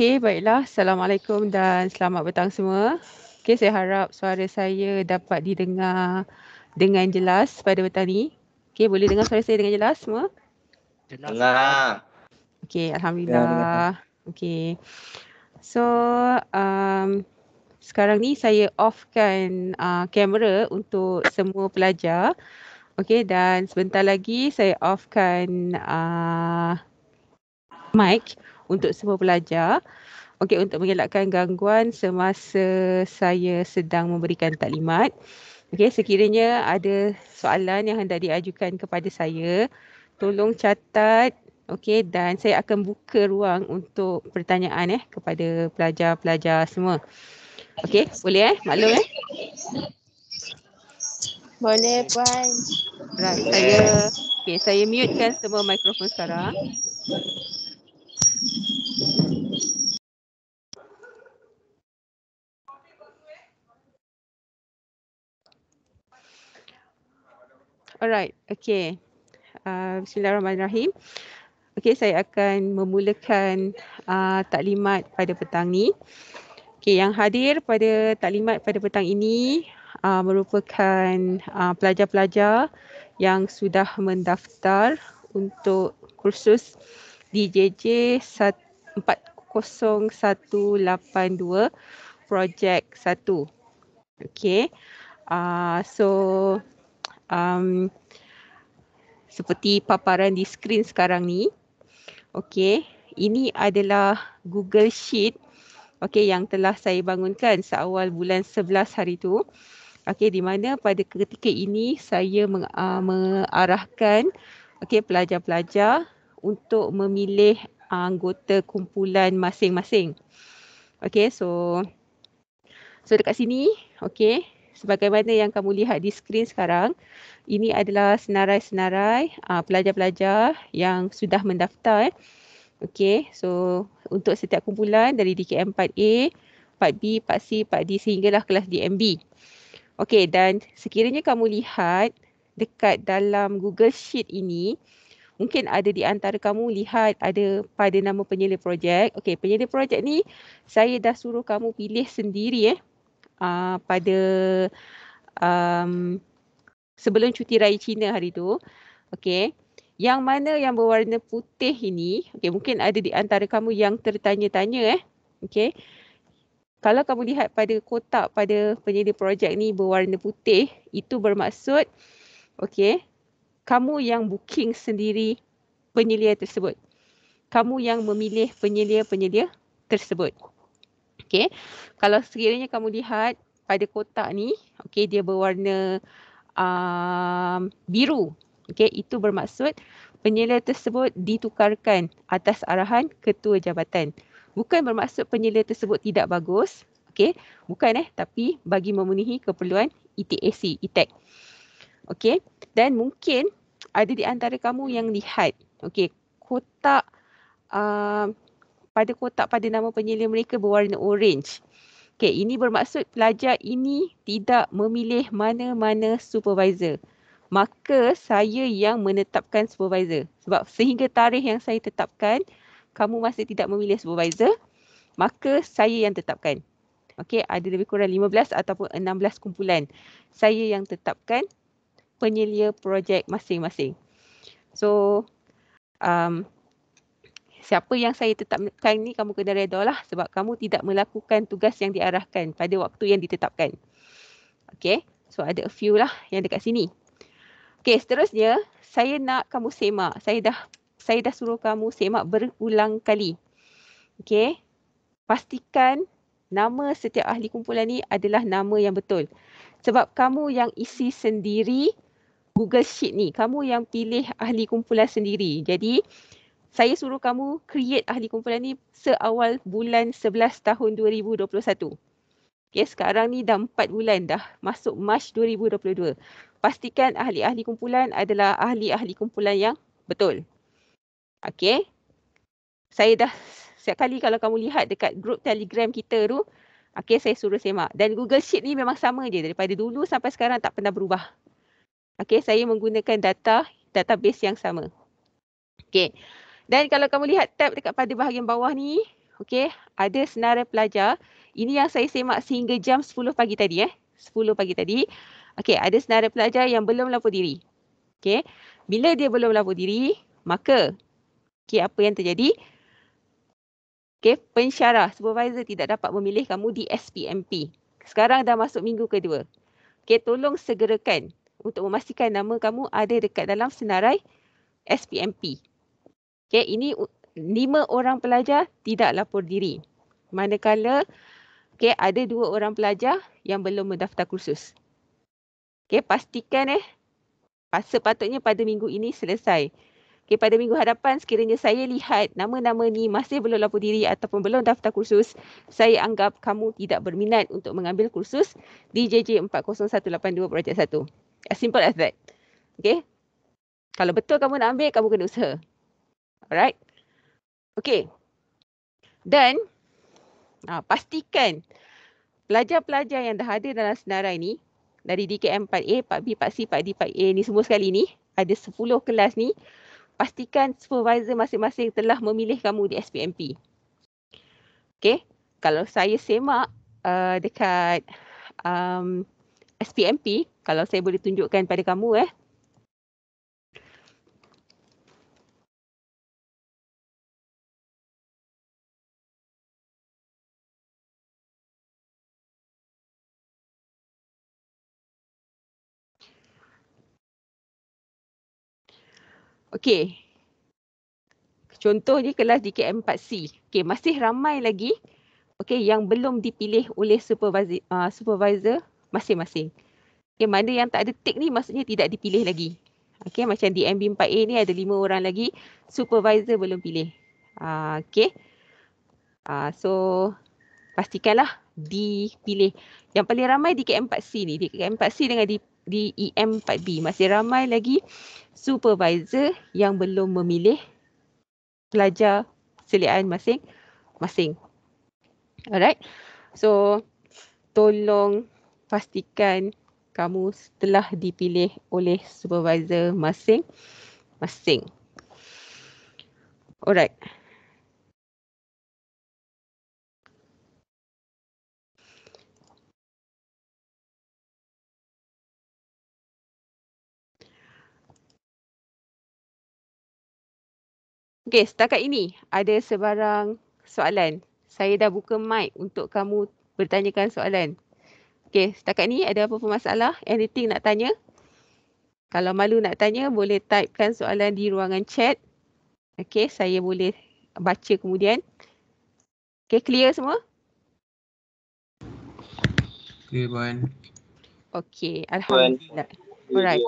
Okey, baiklah. Assalamualaikum dan selamat petang semua. Okey, saya harap suara saya dapat didengar dengan jelas pada petang ni. Okey, boleh dengar suara saya dengan jelas semua? Dengar. Okey, Alhamdulillah. Ya, Okey. So, um, sekarang ni saya offkan uh, kamera uh, untuk semua pelajar. Okey, dan sebentar lagi saya offkan uh, mic. Mic untuk semua pelajar okey untuk mengelakkan gangguan semasa saya sedang memberikan taklimat okey sekiranya ada soalan yang hendak diajukan kepada saya tolong catat okey dan saya akan buka ruang untuk pertanyaan eh kepada pelajar-pelajar semua okey boleh eh maklum eh boleh puan right, saya okay, saya mutekan semua mikrofon sekarang Alright, okay. Uh, Bismillahirrahmanirrahim. Okay, saya akan memulakan uh, taklimat pada petang ni. Okay, yang hadir pada taklimat pada petang ini uh, merupakan uh, pelajar-pelajar uh, yang sudah mendaftar untuk kursus DJJ 40182 Project 1. Okay. Uh, so um, seperti paparan di skrin sekarang ni. Okay. Ini adalah Google Sheet okay, yang telah saya bangunkan seawal bulan 11 hari tu. Okay, di mana pada ketika ini saya meng, uh, mengarahkan okay, pelajar-pelajar untuk memilih anggota kumpulan masing-masing. Okay, so so dekat sini, okay, sebagaimana yang kamu lihat di skrin sekarang, ini adalah senarai-senarai ah, pelajar-pelajar -senarai, yang sudah mendaftar. Eh. Okay, so untuk setiap kumpulan dari DKM 4A, 4B, 4C, 4D sehinggalah kelas DMB. Okay, dan sekiranya kamu lihat dekat dalam Google Sheet ini, mungkin ada di antara kamu lihat ada pada nama penyelia projek. Okey, penyelia projek ni saya dah suruh kamu pilih sendiri eh. Uh, pada um, sebelum cuti raya Cina hari tu. Okey. Yang mana yang berwarna putih ini, okey mungkin ada di antara kamu yang tertanya-tanya eh. Okey. Kalau kamu lihat pada kotak pada penyelia projek ni berwarna putih, itu bermaksud okey, kamu yang booking sendiri penyelia tersebut. Kamu yang memilih penyelia-penyelia tersebut. Okay. Kalau sekiranya kamu lihat pada kotak ni, okay, dia berwarna um, biru. Okay, itu bermaksud penyelia tersebut ditukarkan atas arahan ketua jabatan. Bukan bermaksud penyelia tersebut tidak bagus. Okay, bukan eh, tapi bagi memenuhi keperluan ETAC, ETAC. E okay, dan mungkin ada di antara kamu yang lihat okey kotak uh, pada kotak pada nama penyelia mereka berwarna orange. Okey, ini bermaksud pelajar ini tidak memilih mana-mana supervisor. Maka saya yang menetapkan supervisor. Sebab sehingga tarikh yang saya tetapkan, kamu masih tidak memilih supervisor. Maka saya yang tetapkan. Okey, ada lebih kurang 15 ataupun 16 kumpulan. Saya yang tetapkan penyelia projek masing-masing. So, um, siapa yang saya tetapkan ni kamu kena reda lah sebab kamu tidak melakukan tugas yang diarahkan pada waktu yang ditetapkan. Okay, so ada a few lah yang dekat sini. Okay, seterusnya saya nak kamu semak. Saya dah saya dah suruh kamu semak berulang kali. Okay, pastikan nama setiap ahli kumpulan ni adalah nama yang betul. Sebab kamu yang isi sendiri Google Sheet ni. Kamu yang pilih ahli kumpulan sendiri. Jadi saya suruh kamu create ahli kumpulan ni seawal bulan 11 tahun 2021. Okay, sekarang ni dah 4 bulan dah masuk Mac 2022. Pastikan ahli-ahli kumpulan adalah ahli-ahli kumpulan yang betul. Okay. Saya dah setiap kali kalau kamu lihat dekat grup telegram kita tu Okay saya suruh semak dan Google Sheet ni memang sama je daripada dulu sampai sekarang tak pernah berubah Okey, saya menggunakan data database yang sama. Okey. Dan kalau kamu lihat tab dekat pada bahagian bawah ni, okey, ada senarai pelajar. Ini yang saya semak sehingga jam 10 pagi tadi eh. 10 pagi tadi. Okey, ada senarai pelajar yang belum lapor diri. Okey. Bila dia belum lapor diri, maka okey, apa yang terjadi? Okey, pensyarah supervisor tidak dapat memilih kamu di SPMP. Sekarang dah masuk minggu kedua. Okey, tolong segerakan untuk memastikan nama kamu ada dekat dalam senarai SPMP. Okey, ini lima orang pelajar tidak lapor diri. Manakala okey, ada dua orang pelajar yang belum mendaftar kursus. Okey, pastikan eh sepatutnya pada minggu ini selesai. Okey, pada minggu hadapan sekiranya saya lihat nama-nama ni masih belum lapor diri ataupun belum daftar kursus, saya anggap kamu tidak berminat untuk mengambil kursus di DJJ 40182 Projek 1. As simple as that. Okay. Kalau betul kamu nak ambil, kamu kena usaha. Alright. Okay. Dan uh, ah, pastikan pelajar-pelajar yang dah ada dalam senarai ni, dari DKM 4A, 4B, 4C, 4D, 4A ni semua sekali ni, ada 10 kelas ni, pastikan supervisor masing-masing telah memilih kamu di SPMP. Okay. Kalau saya semak uh, dekat um, SPMP kalau saya boleh tunjukkan pada kamu eh. Okey. Contoh ni kelas DKM4C. Okey, masih ramai lagi okey yang belum dipilih oleh supervisor uh, supervisor masing-masing. Okay, mana yang tak ada tick ni maksudnya tidak dipilih lagi. Okay, macam di MB4A ni ada lima orang lagi, supervisor belum pilih. Uh, ah, okay, uh, ah, so pastikanlah dipilih. Yang paling ramai di KM4C ni, di KM4C dengan di, di e EM4B. Masih ramai lagi supervisor yang belum memilih pelajar seliaan masing-masing. Alright, so tolong pastikan kamu telah dipilih oleh supervisor masing-masing. Alright. Okay, setakat ini ada sebarang soalan. Saya dah buka mic untuk kamu bertanyakan soalan. Okey, setakat ni ada apa-apa masalah? Anything nak tanya? Kalau malu nak tanya, boleh typekan soalan di ruangan chat. Okey, saya boleh baca kemudian. Okay, clear semua? Clear, okay, Puan. Okay, Alhamdulillah. Alright.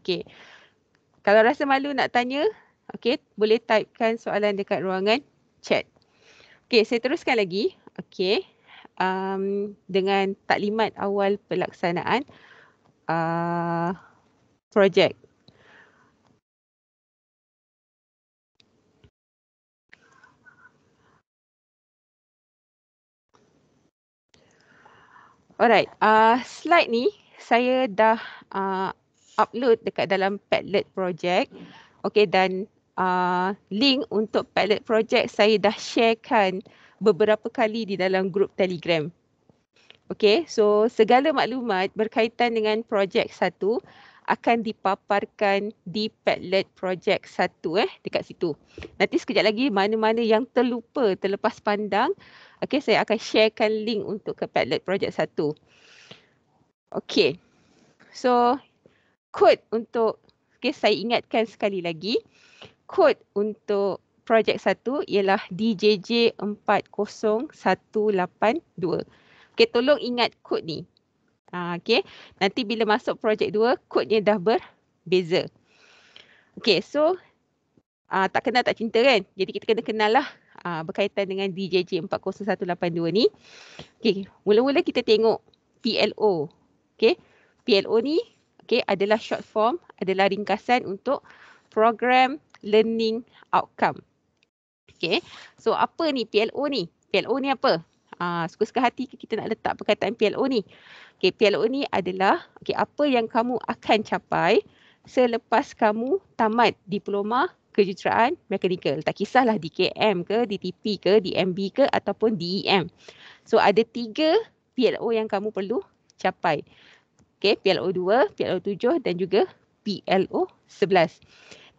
Okey. Kalau rasa malu nak tanya, okey, boleh typekan soalan dekat ruangan chat. Okey, saya teruskan lagi. Okey um, dengan taklimat awal pelaksanaan uh, projek. Alright, uh, slide ni saya dah uh, upload dekat dalam Padlet project. Okay, dan uh, link untuk Padlet project saya dah sharekan kan beberapa kali di dalam grup telegram. Okay, so segala maklumat berkaitan dengan projek satu akan dipaparkan di Padlet projek satu eh, dekat situ. Nanti sekejap lagi mana-mana yang terlupa, terlepas pandang, okay, saya akan sharekan link untuk ke Padlet projek satu. Okay, so kod untuk, okay, saya ingatkan sekali lagi, kod untuk projek satu ialah DJJ40182. Okey, tolong ingat kod ni. Ah, Okey, nanti bila masuk projek dua, kodnya dah berbeza. Okey, so ah, tak kenal tak cinta kan? Jadi kita kena kenal lah ah, ha, berkaitan dengan DJJ40182 ni. Okey, mula-mula kita tengok PLO. Okey, PLO ni okay, adalah short form, adalah ringkasan untuk program learning outcome. Okay. So apa ni PLO ni? PLO ni apa? Ah, suka-suka hati kita nak letak perkataan PLO ni? Okay, PLO ni adalah okay, apa yang kamu akan capai selepas kamu tamat diploma kejuruteraan mekanikal. Tak kisahlah DKM ke, DTP ke, DMB ke ataupun DEM. So ada tiga PLO yang kamu perlu capai. Okay, PLO 2, PLO 7 dan juga PLO 11.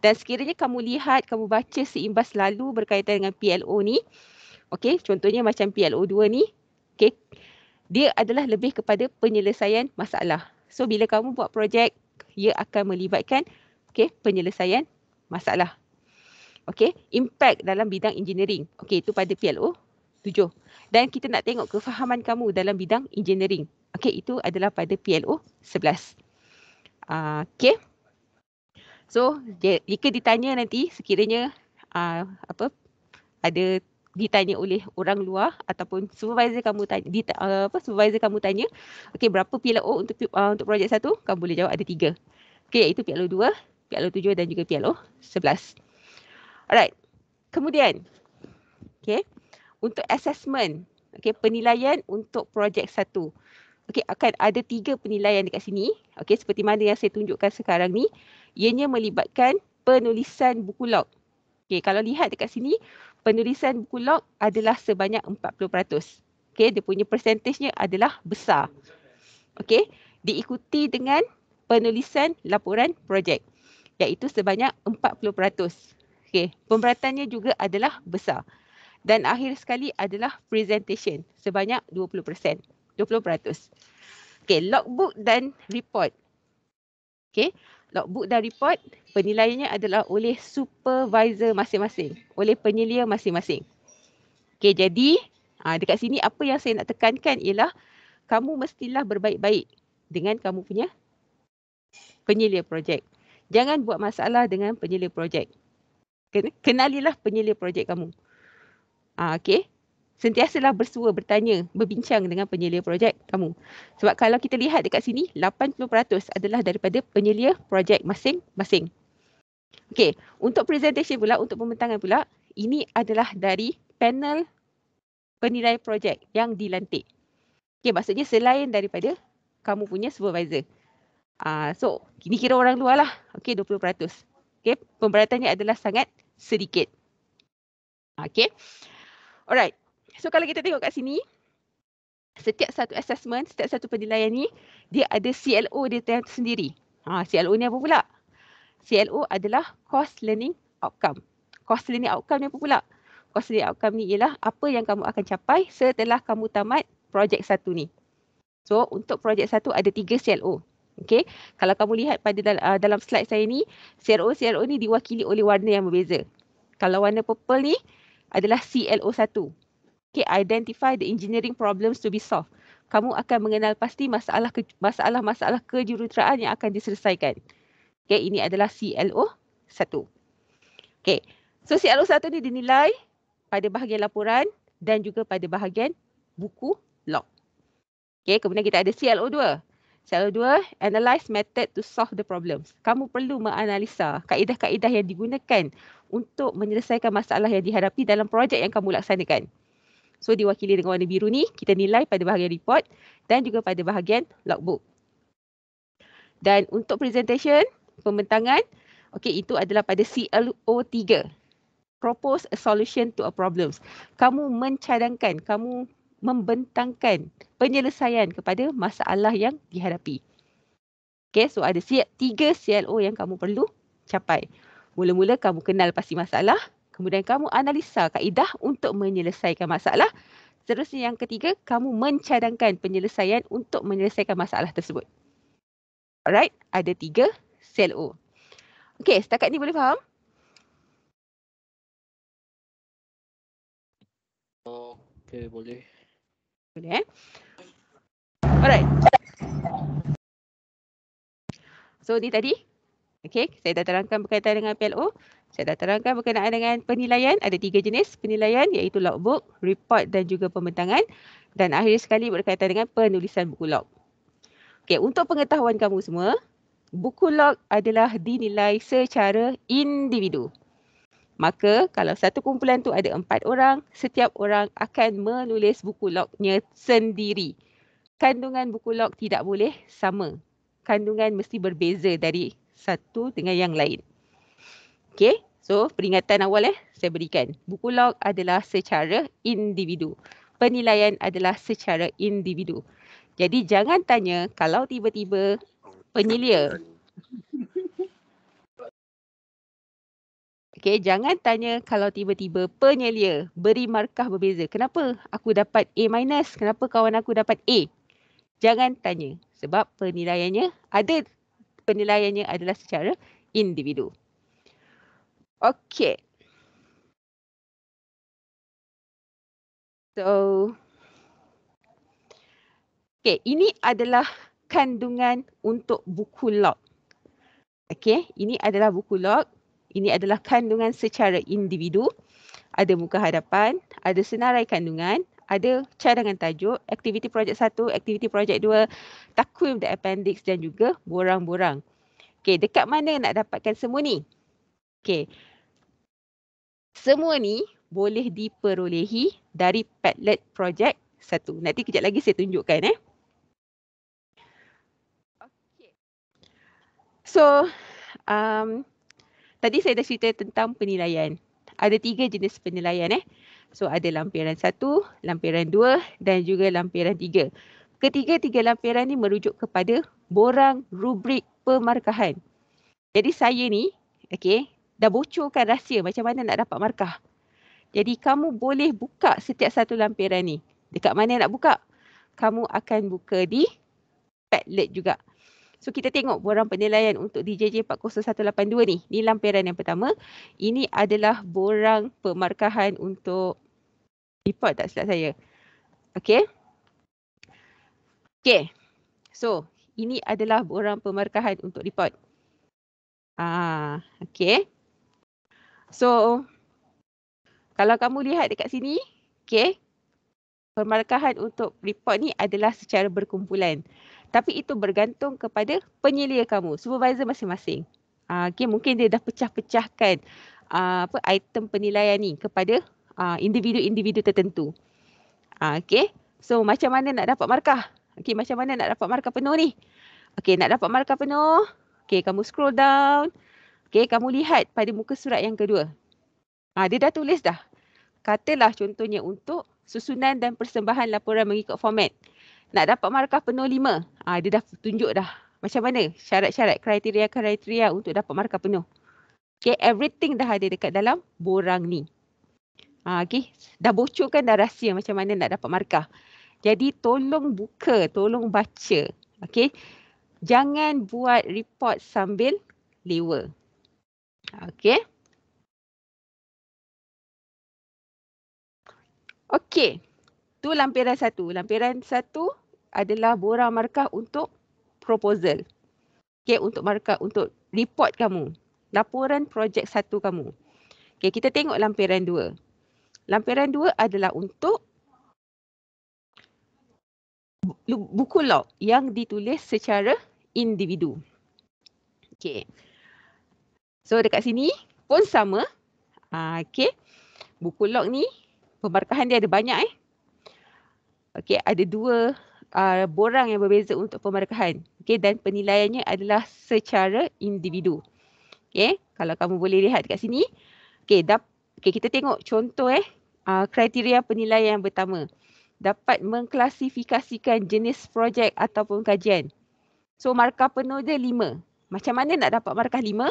Dan sekiranya kamu lihat, kamu baca seimbas lalu berkaitan dengan PLO ni, okay, contohnya macam PLO 2 ni, okay, dia adalah lebih kepada penyelesaian masalah. So, bila kamu buat projek, ia akan melibatkan okay, penyelesaian masalah. Okay, impact dalam bidang engineering. Okay, itu pada PLO 7. Dan kita nak tengok kefahaman kamu dalam bidang engineering. Okay, itu adalah pada PLO 11. Uh, ah, okay. So dia, jika ditanya nanti sekiranya uh, apa ada ditanya oleh orang luar ataupun supervisor kamu tanya di, uh, ah, apa supervisor kamu tanya okey berapa PLO untuk uh, untuk projek satu kamu boleh jawab ada tiga. Okey iaitu PLO 2, PLO 7 dan juga PLO 11. Alright. Kemudian okey untuk assessment okey penilaian untuk projek satu. Okey akan ada tiga penilaian dekat sini. Okey seperti mana yang saya tunjukkan sekarang ni ianya melibatkan penulisan buku log. Okey, kalau lihat dekat sini, penulisan buku log adalah sebanyak 40%. Okey, dia punya percentage-nya adalah besar. Okey, diikuti dengan penulisan laporan projek iaitu sebanyak 40%. Okey, pemberatannya juga adalah besar. Dan akhir sekali adalah presentation sebanyak 20%. 20%. Okey, logbook dan report. Okey, logbook dan report penilaiannya adalah oleh supervisor masing-masing, oleh penyelia masing-masing. Okey, jadi ha, dekat sini apa yang saya nak tekankan ialah kamu mestilah berbaik-baik dengan kamu punya penyelia projek. Jangan buat masalah dengan penyelia projek. Kenalilah penyelia projek kamu. Ha, okey, sentiasalah bersua bertanya berbincang dengan penyelia projek kamu sebab kalau kita lihat dekat sini 80% adalah daripada penyelia projek masing-masing okey untuk presentation pula untuk pembentangan pula ini adalah dari panel penilai projek yang dilantik okey maksudnya selain daripada kamu punya supervisor uh, so kini kira orang luar lah okey 20% okey pemberatannya adalah sangat sedikit okey alright So kalau kita tengok kat sini, setiap satu assessment, setiap satu penilaian ni, dia ada CLO dia sendiri. Ha, CLO ni apa pula? CLO adalah Cost Learning Outcome. Cost Learning Outcome ni apa pula? Cost Learning Outcome ni ialah apa yang kamu akan capai setelah kamu tamat projek satu ni. So untuk projek satu ada tiga CLO. Okay. Kalau kamu lihat pada uh, dalam slide saya ni, CLO-CLO ni diwakili oleh warna yang berbeza. Kalau warna purple ni adalah CLO okay, identify the engineering problems to be solved. Kamu akan mengenal pasti masalah masalah-masalah kejuruteraan yang akan diselesaikan. Okay, ini adalah CLO 1. Okay, so CLO 1 ni dinilai pada bahagian laporan dan juga pada bahagian buku log. Okay, kemudian kita ada CLO 2. CLO 2, analyze method to solve the problems. Kamu perlu menganalisa kaedah-kaedah yang digunakan untuk menyelesaikan masalah yang dihadapi dalam projek yang kamu laksanakan. So diwakili dengan warna biru ni kita nilai pada bahagian report dan juga pada bahagian logbook. Dan untuk presentation, pembentangan, okay itu adalah pada CLO 3. Propose a solution to a problem. Kamu mencadangkan, kamu membentangkan penyelesaian kepada masalah yang dihadapi. Okay, so ada tiga CLO yang kamu perlu capai. Mula-mula kamu kenal pasti masalah, Kemudian kamu analisa kaedah untuk menyelesaikan masalah. Seterusnya yang ketiga, kamu mencadangkan penyelesaian untuk menyelesaikan masalah tersebut. Alright, ada tiga sel O. Okey, setakat ni boleh faham? Okay, boleh. Boleh, eh? Alright. So, ni tadi. okay, saya dah terangkan berkaitan dengan PLO. Saya dah terangkan berkenaan dengan penilaian. Ada tiga jenis penilaian iaitu logbook, report dan juga pembentangan. Dan akhir sekali berkaitan dengan penulisan buku log. Okay, untuk pengetahuan kamu semua, buku log adalah dinilai secara individu. Maka kalau satu kumpulan tu ada empat orang, setiap orang akan menulis buku lognya sendiri. Kandungan buku log tidak boleh sama. Kandungan mesti berbeza dari satu dengan yang lain. Okay, so peringatan awal eh saya berikan. Buku log adalah secara individu. Penilaian adalah secara individu. Jadi jangan tanya kalau tiba-tiba penyelia. Okay, jangan tanya kalau tiba-tiba penyelia beri markah berbeza. Kenapa aku dapat A minus? Kenapa kawan aku dapat A? Jangan tanya sebab penilaiannya ada penilaiannya adalah secara individu. Okay. So, okay, ini adalah kandungan untuk buku log. Okay, ini adalah buku log. Ini adalah kandungan secara individu. Ada muka hadapan, ada senarai kandungan, ada cadangan tajuk, aktiviti projek satu, aktiviti projek dua, takwim the appendix dan juga borang-borang. Okay, dekat mana nak dapatkan semua ni? Okay. Semua ni boleh diperolehi dari Padlet Project 1. Nanti kejap lagi saya tunjukkan eh. Okay. So, um, tadi saya dah cerita tentang penilaian. Ada tiga jenis penilaian eh. So ada lampiran satu, lampiran dua dan juga lampiran tiga. Ketiga-tiga lampiran ni merujuk kepada borang rubrik pemarkahan. Jadi saya ni, okay, dah bocorkan rahsia macam mana nak dapat markah. Jadi kamu boleh buka setiap satu lampiran ni. Dekat mana nak buka? Kamu akan buka di Padlet juga. So kita tengok borang penilaian untuk DJJ 40182 ni. Ni lampiran yang pertama. Ini adalah borang pemarkahan untuk report tak silap saya. Okay. Okay. So ini adalah borang pemarkahan untuk report. Ah, okay. So kalau kamu lihat dekat sini, okay, permarkahan untuk report ni adalah secara berkumpulan. Tapi itu bergantung kepada penyelia kamu, supervisor masing-masing. Uh, okay, mungkin dia dah pecah-pecahkan uh, apa item penilaian ni kepada ah, individu-individu uh, tertentu. Uh, okay, so macam mana nak dapat markah? Okay, macam mana nak dapat markah penuh ni? Okay, nak dapat markah penuh, okay, kamu scroll down. Okey, kamu lihat pada muka surat yang kedua. Ha, dia dah tulis dah. Katalah contohnya untuk susunan dan persembahan laporan mengikut format. Nak dapat markah penuh lima. Ha, dia dah tunjuk dah. Macam mana syarat-syarat, kriteria-kriteria untuk dapat markah penuh. Okay, everything dah ada dekat dalam borang ni. Ha, okay, dah bocorkan dah rahsia macam mana nak dapat markah. Jadi tolong buka, tolong baca. Okay, jangan buat report sambil lewa. Okey. Okey. Tu lampiran satu. Lampiran satu adalah borang markah untuk proposal. Okey, untuk markah untuk report kamu. Laporan projek satu kamu. Okey, kita tengok lampiran dua. Lampiran dua adalah untuk buku log yang ditulis secara individu. Okey. So dekat sini pun sama. Uh, ah, okay. Buku log ni pemarkahan dia ada banyak eh. Okay ada dua uh, borang yang berbeza untuk pemarkahan. Okay dan penilaiannya adalah secara individu. Okay kalau kamu boleh lihat dekat sini. Okay, dap- okay kita tengok contoh eh. Uh, kriteria penilaian yang pertama. Dapat mengklasifikasikan jenis projek ataupun kajian. So markah penuh dia lima. Macam mana nak dapat markah lima?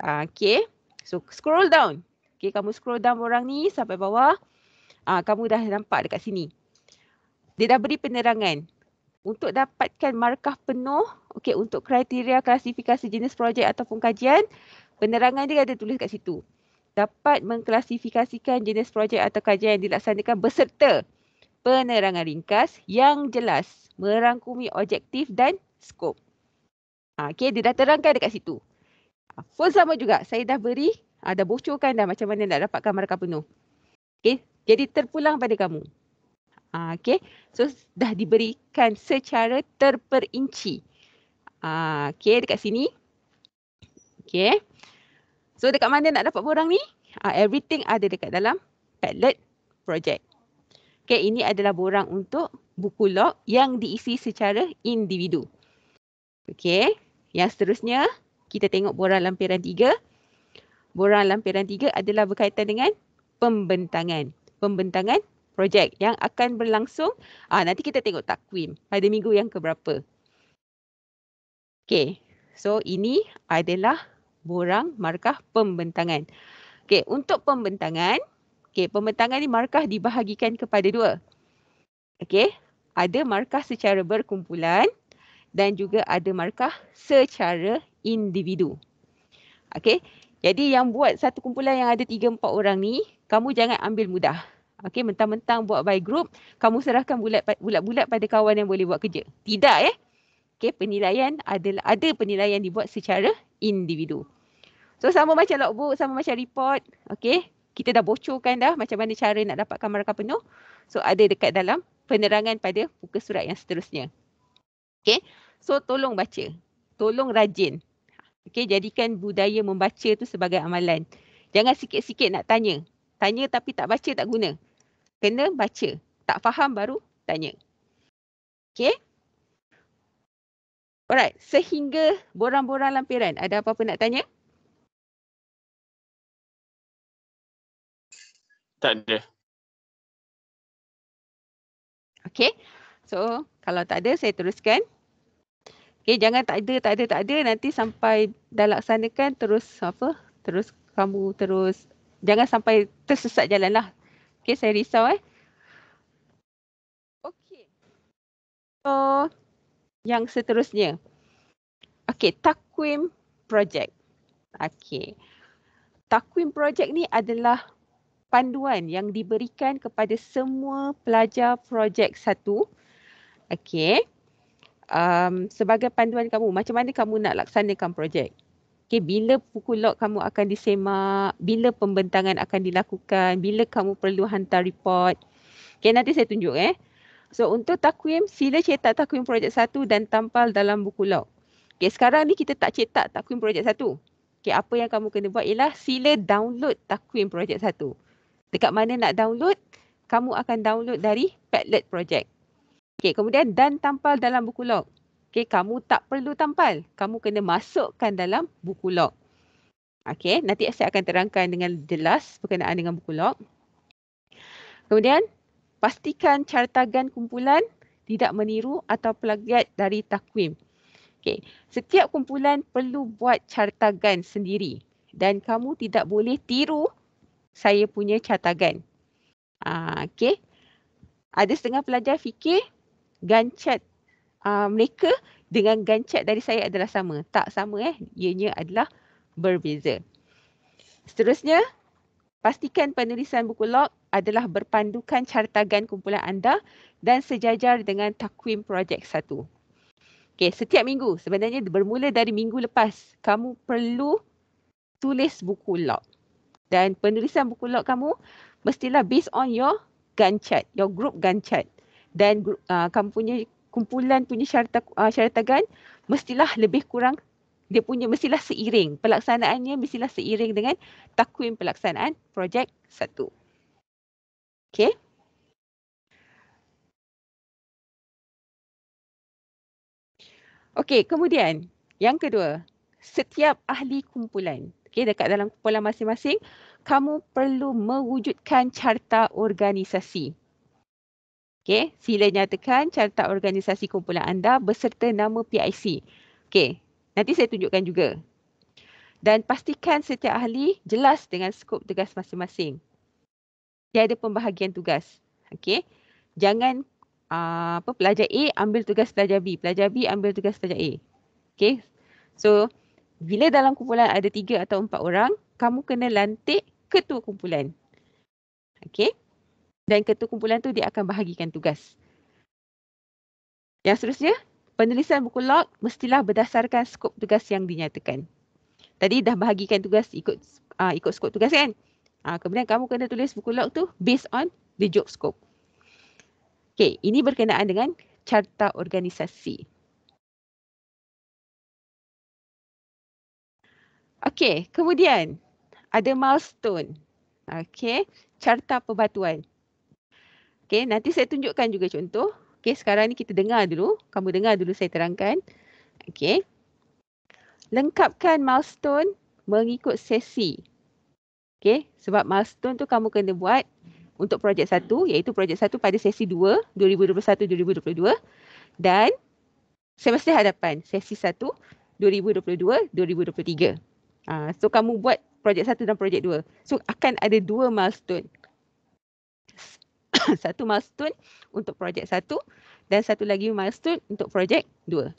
Ah, okay. So scroll down. Okay kamu scroll down orang ni sampai bawah. Uh, kamu dah nampak dekat sini. Dia dah beri penerangan. Untuk dapatkan markah penuh. Okay untuk kriteria klasifikasi jenis projek ataupun kajian. Penerangan dia ada tulis kat situ. Dapat mengklasifikasikan jenis projek atau kajian yang dilaksanakan beserta Penerangan ringkas yang jelas. Merangkumi objektif dan skop. Ah, okay, dia dah terangkan dekat situ. Phone sama juga. Saya dah beri, ada ah, bocorkan dah macam mana nak dapatkan markah penuh. Okay, jadi terpulang pada kamu. Ah uh, okey. So dah diberikan secara terperinci. Ah uh, okey dekat sini. Okay, So dekat mana nak dapat borang ni? Uh, everything ada dekat dalam Padlet project. Okay, ini adalah borang untuk buku log yang diisi secara individu. Okay, Yang seterusnya, kita tengok borang lampiran tiga. Borang lampiran tiga adalah berkaitan dengan pembentangan. Pembentangan projek yang akan berlangsung. Ah Nanti kita tengok takwim pada minggu yang keberapa. Okay, so ini adalah borang markah pembentangan. Okay, untuk pembentangan, okay, pembentangan ni markah dibahagikan kepada dua. Okay, ada markah secara berkumpulan dan juga ada markah secara individu. Okey. Jadi yang buat satu kumpulan yang ada tiga empat orang ni, kamu jangan ambil mudah. Okey, mentang-mentang buat by group, kamu serahkan bulat-bulat pada kawan yang boleh buat kerja. Tidak Eh? Okey, penilaian adalah ada penilaian dibuat secara individu. So sama macam logbook, sama macam report. Okey, kita dah bocorkan dah macam mana cara nak dapatkan markah penuh. So ada dekat dalam penerangan pada buku surat yang seterusnya. Okey. So tolong baca. Tolong rajin. Okey, jadikan budaya membaca tu sebagai amalan. Jangan sikit-sikit nak tanya. Tanya tapi tak baca tak guna. Kena baca. Tak faham baru tanya. Okey. Alright, sehingga borang-borang lampiran. Ada apa-apa nak tanya? Tak ada. Okay, So, kalau tak ada, saya teruskan. Okay, jangan tak ada, tak ada, tak ada. Nanti sampai dah laksanakan terus apa? Terus kamu terus. Jangan sampai tersesat jalan lah. Okay, saya risau eh. Okay. So, yang seterusnya. Okay, Takwim Project. Okay. Takwim Project ni adalah panduan yang diberikan kepada semua pelajar projek satu. Okay um, sebagai panduan kamu, macam mana kamu nak laksanakan projek. Okay, bila pukul log kamu akan disemak, bila pembentangan akan dilakukan, bila kamu perlu hantar report. Okay, nanti saya tunjuk eh. So untuk takwim, sila cetak takwim projek satu dan tampal dalam buku log. Okay, sekarang ni kita tak cetak takwim projek satu. Okay, apa yang kamu kena buat ialah sila download takwim projek satu. Dekat mana nak download? Kamu akan download dari Padlet Project. Okey, kemudian dan tampal dalam buku log. Okey, kamu tak perlu tampal. Kamu kena masukkan dalam buku log. Okey, nanti saya akan terangkan dengan jelas berkenaan dengan buku log. Kemudian, pastikan cartagan kumpulan tidak meniru atau plagiat dari takwim. Okey, setiap kumpulan perlu buat cartagan sendiri dan kamu tidak boleh tiru saya punya cartagan. Ah, okey. Ada setengah pelajar fikir gancat uh, mereka dengan gancat dari saya adalah sama. Tak sama eh. Ianya adalah berbeza. Seterusnya, pastikan penulisan buku log adalah berpandukan cartagan kumpulan anda dan sejajar dengan takwim projek satu. Okay, setiap minggu, sebenarnya bermula dari minggu lepas, kamu perlu tulis buku log. Dan penulisan buku log kamu mestilah based on your gun chart, your group gun chart dan uh, kamu punya kumpulan punya syarat uh, ah, syaratagan mestilah lebih kurang dia punya mestilah seiring pelaksanaannya mestilah seiring dengan takwim pelaksanaan projek satu. Okay. okay kemudian yang kedua, setiap ahli kumpulan, okay dekat dalam kumpulan masing-masing, kamu perlu mewujudkan carta organisasi. Okey, sila nyatakan carta organisasi kumpulan anda beserta nama PIC. Okey, nanti saya tunjukkan juga. Dan pastikan setiap ahli jelas dengan skop tugas masing-masing. Tiada pembahagian tugas. Okey. Jangan uh, apa pelajar A ambil tugas pelajar B. Pelajar B ambil tugas pelajar A. Okey. So, bila dalam kumpulan ada tiga atau empat orang, kamu kena lantik ketua kumpulan. Okey dan ketua kumpulan tu dia akan bahagikan tugas. Yang seterusnya, penulisan buku log mestilah berdasarkan skop tugas yang dinyatakan. Tadi dah bahagikan tugas ikut uh, ikut skop tugas kan? Uh, kemudian kamu kena tulis buku log tu based on the job scope. Okay, ini berkenaan dengan carta organisasi. Okay, kemudian ada milestone. Okay, carta perbatuan. Okey, nanti saya tunjukkan juga contoh. Okey, sekarang ni kita dengar dulu. Kamu dengar dulu saya terangkan. Okey. Lengkapkan milestone mengikut sesi. Okey, sebab milestone tu kamu kena buat untuk projek satu, iaitu projek satu pada sesi dua, 2021-2022 dan semester hadapan, sesi satu, 2022-2023. Ah, so, kamu buat projek satu dan projek dua. So, akan ada dua milestone. satu milestone untuk projek satu dan satu lagi milestone untuk projek dua.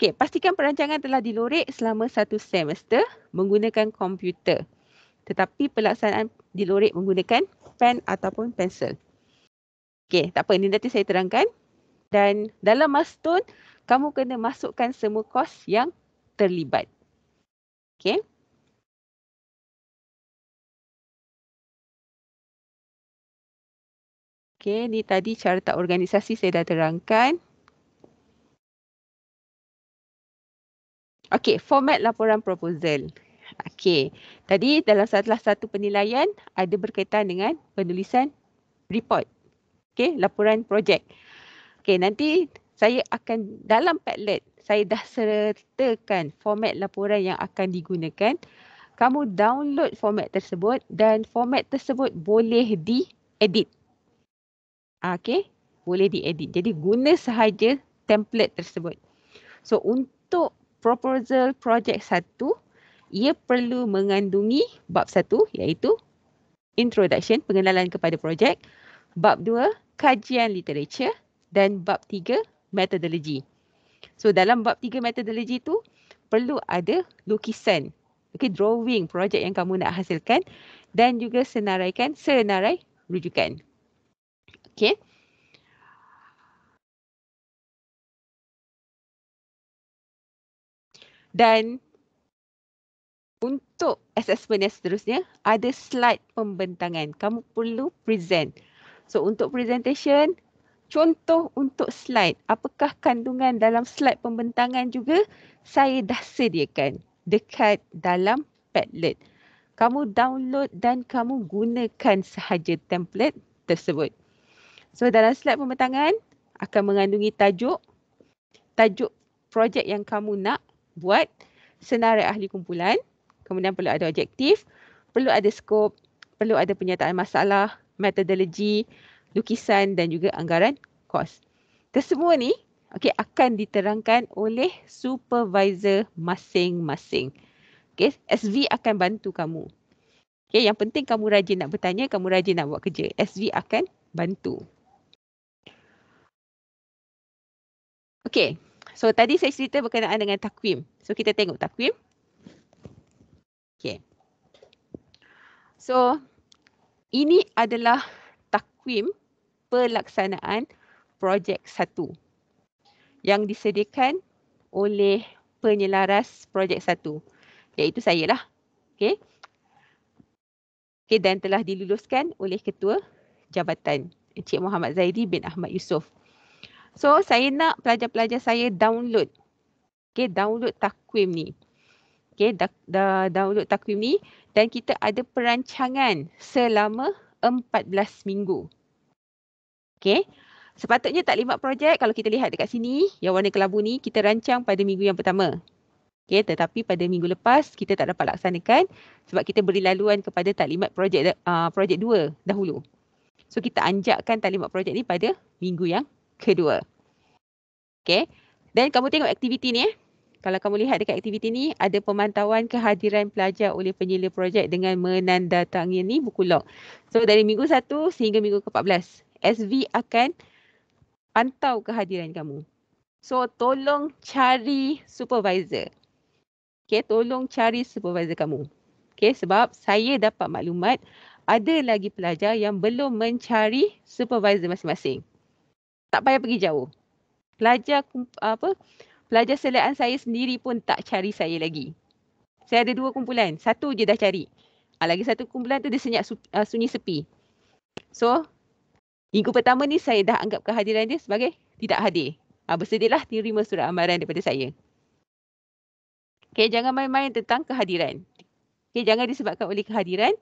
Okey, pastikan perancangan telah dilorek selama satu semester menggunakan komputer. Tetapi pelaksanaan dilorek menggunakan pen ataupun pensel. Okey, tak apa. Ini nanti saya terangkan. Dan dalam milestone, kamu kena masukkan semua kos yang terlibat. Okey. Okey, ni tadi cara tak organisasi saya dah terangkan. Okey, format laporan proposal. Okey, tadi dalam salah satu penilaian ada berkaitan dengan penulisan report. Okey, laporan projek. Okey, nanti saya akan dalam Padlet saya dah sertakan format laporan yang akan digunakan. Kamu download format tersebut dan format tersebut boleh diedit. Ah, okay. Boleh diedit. Jadi guna sahaja template tersebut. So untuk proposal projek satu, ia perlu mengandungi bab satu iaitu introduction, pengenalan kepada projek. Bab dua, kajian literature. Dan bab tiga, methodology. So dalam bab tiga methodology tu perlu ada lukisan. Okay, drawing projek yang kamu nak hasilkan dan juga senaraikan, senarai rujukan. Okay, Dan untuk assessment yang seterusnya, ada slide pembentangan. Kamu perlu present. So untuk presentation, contoh untuk slide. Apakah kandungan dalam slide pembentangan juga saya dah sediakan dekat dalam Padlet. Kamu download dan kamu gunakan sahaja template tersebut. So dalam slide pembentangan akan mengandungi tajuk, tajuk projek yang kamu nak buat, senarai ahli kumpulan, kemudian perlu ada objektif, perlu ada skop, perlu ada penyataan masalah, metodologi, lukisan dan juga anggaran kos. Tersebut ni okay, akan diterangkan oleh supervisor masing-masing. Okay, SV akan bantu kamu. Okay, yang penting kamu rajin nak bertanya, kamu rajin nak buat kerja. SV akan bantu. Okay. So tadi saya cerita berkenaan dengan takwim. So kita tengok takwim. Okay. So ini adalah takwim pelaksanaan projek satu yang disediakan oleh penyelaras projek satu iaitu saya lah. Okay. Okay, dan telah diluluskan oleh ketua jabatan Encik Muhammad Zaidi bin Ahmad Yusof. So saya nak pelajar-pelajar saya download. Okay, download takwim ni. Okay, da da download takwim ni. Dan kita ada perancangan selama 14 minggu. Okay. Sepatutnya taklimat projek kalau kita lihat dekat sini yang warna kelabu ni kita rancang pada minggu yang pertama. Okay, tetapi pada minggu lepas kita tak dapat laksanakan sebab kita beri laluan kepada taklimat projek uh, projek dua dahulu. So kita anjakkan taklimat projek ni pada minggu yang kedua. Okay. Dan kamu tengok aktiviti ni eh. Kalau kamu lihat dekat aktiviti ni, ada pemantauan kehadiran pelajar oleh penyelia projek dengan menandatangani buku log. So dari minggu 1 sehingga minggu ke-14, SV akan pantau kehadiran kamu. So tolong cari supervisor. Okay, tolong cari supervisor kamu. Okay, sebab saya dapat maklumat ada lagi pelajar yang belum mencari supervisor masing-masing tak payah pergi jauh. Pelajar apa? Pelajar selekan saya sendiri pun tak cari saya lagi. Saya ada dua kumpulan. Satu je dah cari. Ha, lagi satu kumpulan tu dia senyap uh, sunyi sepi. So, minggu pertama ni saya dah anggap kehadiran dia sebagai tidak hadir. Ha, lah terima surat amaran daripada saya. Okay, jangan main-main tentang kehadiran. Okay, jangan disebabkan oleh kehadiran,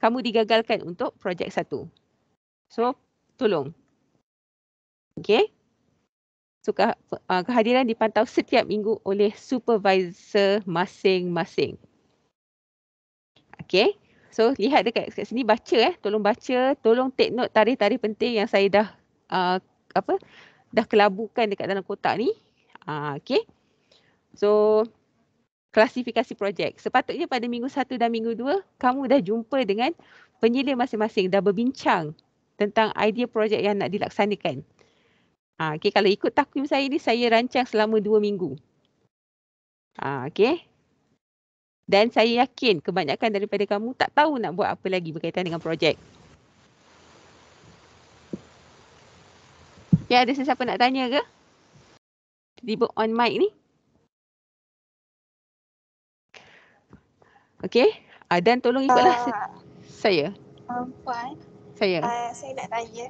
kamu digagalkan untuk projek satu. So, tolong Okay. So ke, uh, kehadiran dipantau setiap minggu oleh supervisor masing-masing. Okay. So lihat dekat, dekat sini baca eh. Tolong baca. Tolong take note tarikh-tarikh penting yang saya dah uh, apa dah kelabukan dekat dalam kotak ni. Uh, ah, okay. So klasifikasi projek. Sepatutnya pada minggu satu dan minggu dua kamu dah jumpa dengan penyelia masing-masing. Dah berbincang tentang idea projek yang nak dilaksanakan. Ha, okay, kalau ikut takwim saya ni, saya rancang selama dua minggu. Ha, okay. Dan saya yakin kebanyakan daripada kamu tak tahu nak buat apa lagi berkaitan dengan projek. Ya, ada sesiapa nak tanya ke? Tiba on mic ni. Okay. Uh, ah, dan tolong ikutlah uh, saya. Puan. Saya. Uh, saya nak tanya.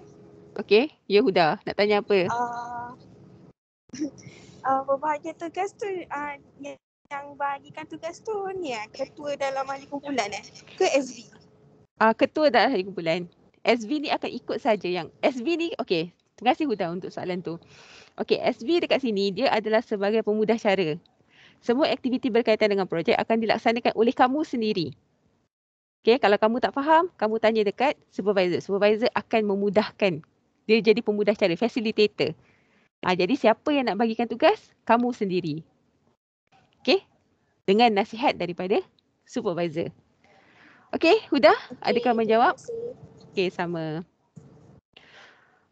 Okay, ya Yehuda nak tanya apa? Uh, uh, berbahagia tugas tu uh, yang, yang bagikan tugas tu ni uh, ketua dalam ahli kumpulan eh? Ke SV? Uh, ketua dalam ahli kumpulan. SV ni akan ikut saja yang SV ni Okay, Terima kasih Huda untuk soalan tu. Okay, SV dekat sini dia adalah sebagai pemudah cara. Semua aktiviti berkaitan dengan projek akan dilaksanakan oleh kamu sendiri. Okay, kalau kamu tak faham, kamu tanya dekat supervisor. Supervisor akan memudahkan dia jadi pemudah cara, facilitator. Ha, jadi siapa yang nak bagikan tugas? Kamu sendiri. Okay? Dengan nasihat daripada supervisor. Okay, Huda, okay, adakah menjawab? Okay, sama.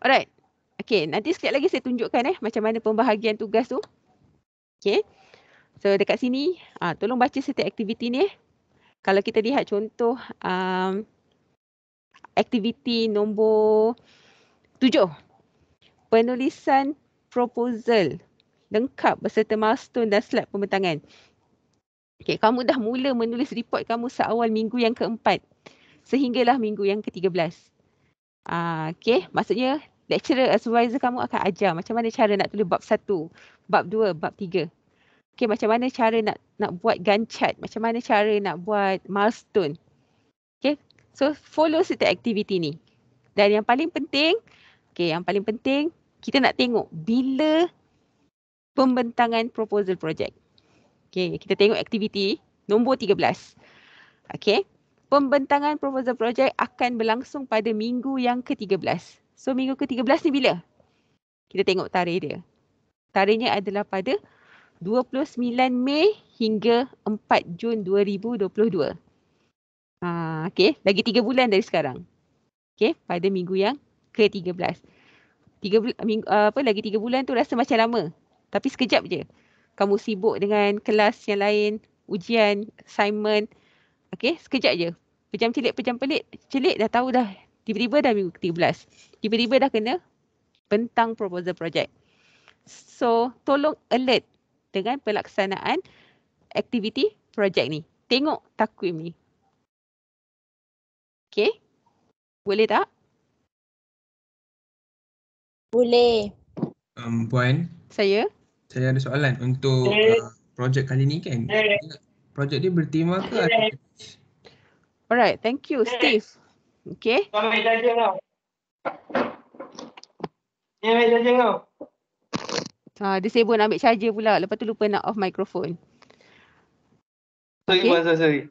Alright. Okay, nanti sekejap lagi saya tunjukkan eh macam mana pembahagian tugas tu. Okay. So dekat sini, uh, tolong baca setiap aktiviti ni eh. Kalau kita lihat contoh um, aktiviti nombor Tujuh, penulisan proposal lengkap berserta milestone dan slide pembentangan. Okay, kamu dah mula menulis report kamu seawal minggu yang keempat sehinggalah minggu yang ke-13. Uh, okay, maksudnya lecturer supervisor kamu akan ajar macam mana cara nak tulis bab satu, bab dua, bab tiga. Okay, macam mana cara nak nak buat gancat, macam mana cara nak buat milestone. Okay, so follow setiap aktiviti ni. Dan yang paling penting, Okay, yang paling penting kita nak tengok bila pembentangan proposal project. Okay, kita tengok aktiviti nombor 13. Okay, pembentangan proposal project akan berlangsung pada minggu yang ke-13. So, minggu ke-13 ni bila? Kita tengok tarikh dia. Tarikhnya adalah pada 29 Mei hingga 4 Jun 2022. Ha, okay, lagi 3 bulan dari sekarang. Okay, pada minggu yang ke 13. Tiga bulan, ah, apa lagi tiga bulan tu rasa macam lama. Tapi sekejap je. Kamu sibuk dengan kelas yang lain, ujian, assignment. Okay, sekejap je. Pejam celik, pejam pelik, celik dah tahu dah. Tiba-tiba dah minggu ke-13. Tiba-tiba dah kena bentang proposal projek. So, tolong alert dengan pelaksanaan aktiviti projek ni. Tengok takwim ni. Okay. Boleh tak? Boleh. Um, Puan. Saya. Saya ada soalan untuk eh. uh, projek kali ni kan. Eh. Projek dia bertema ke? Eh. Alright, thank you Steve. Okay. Kau main jaja kau. Kau main jaja kau. Ha, dia sibuk nak ambil charger pula. Lepas tu lupa nak off microphone. okay. Puan, sorry.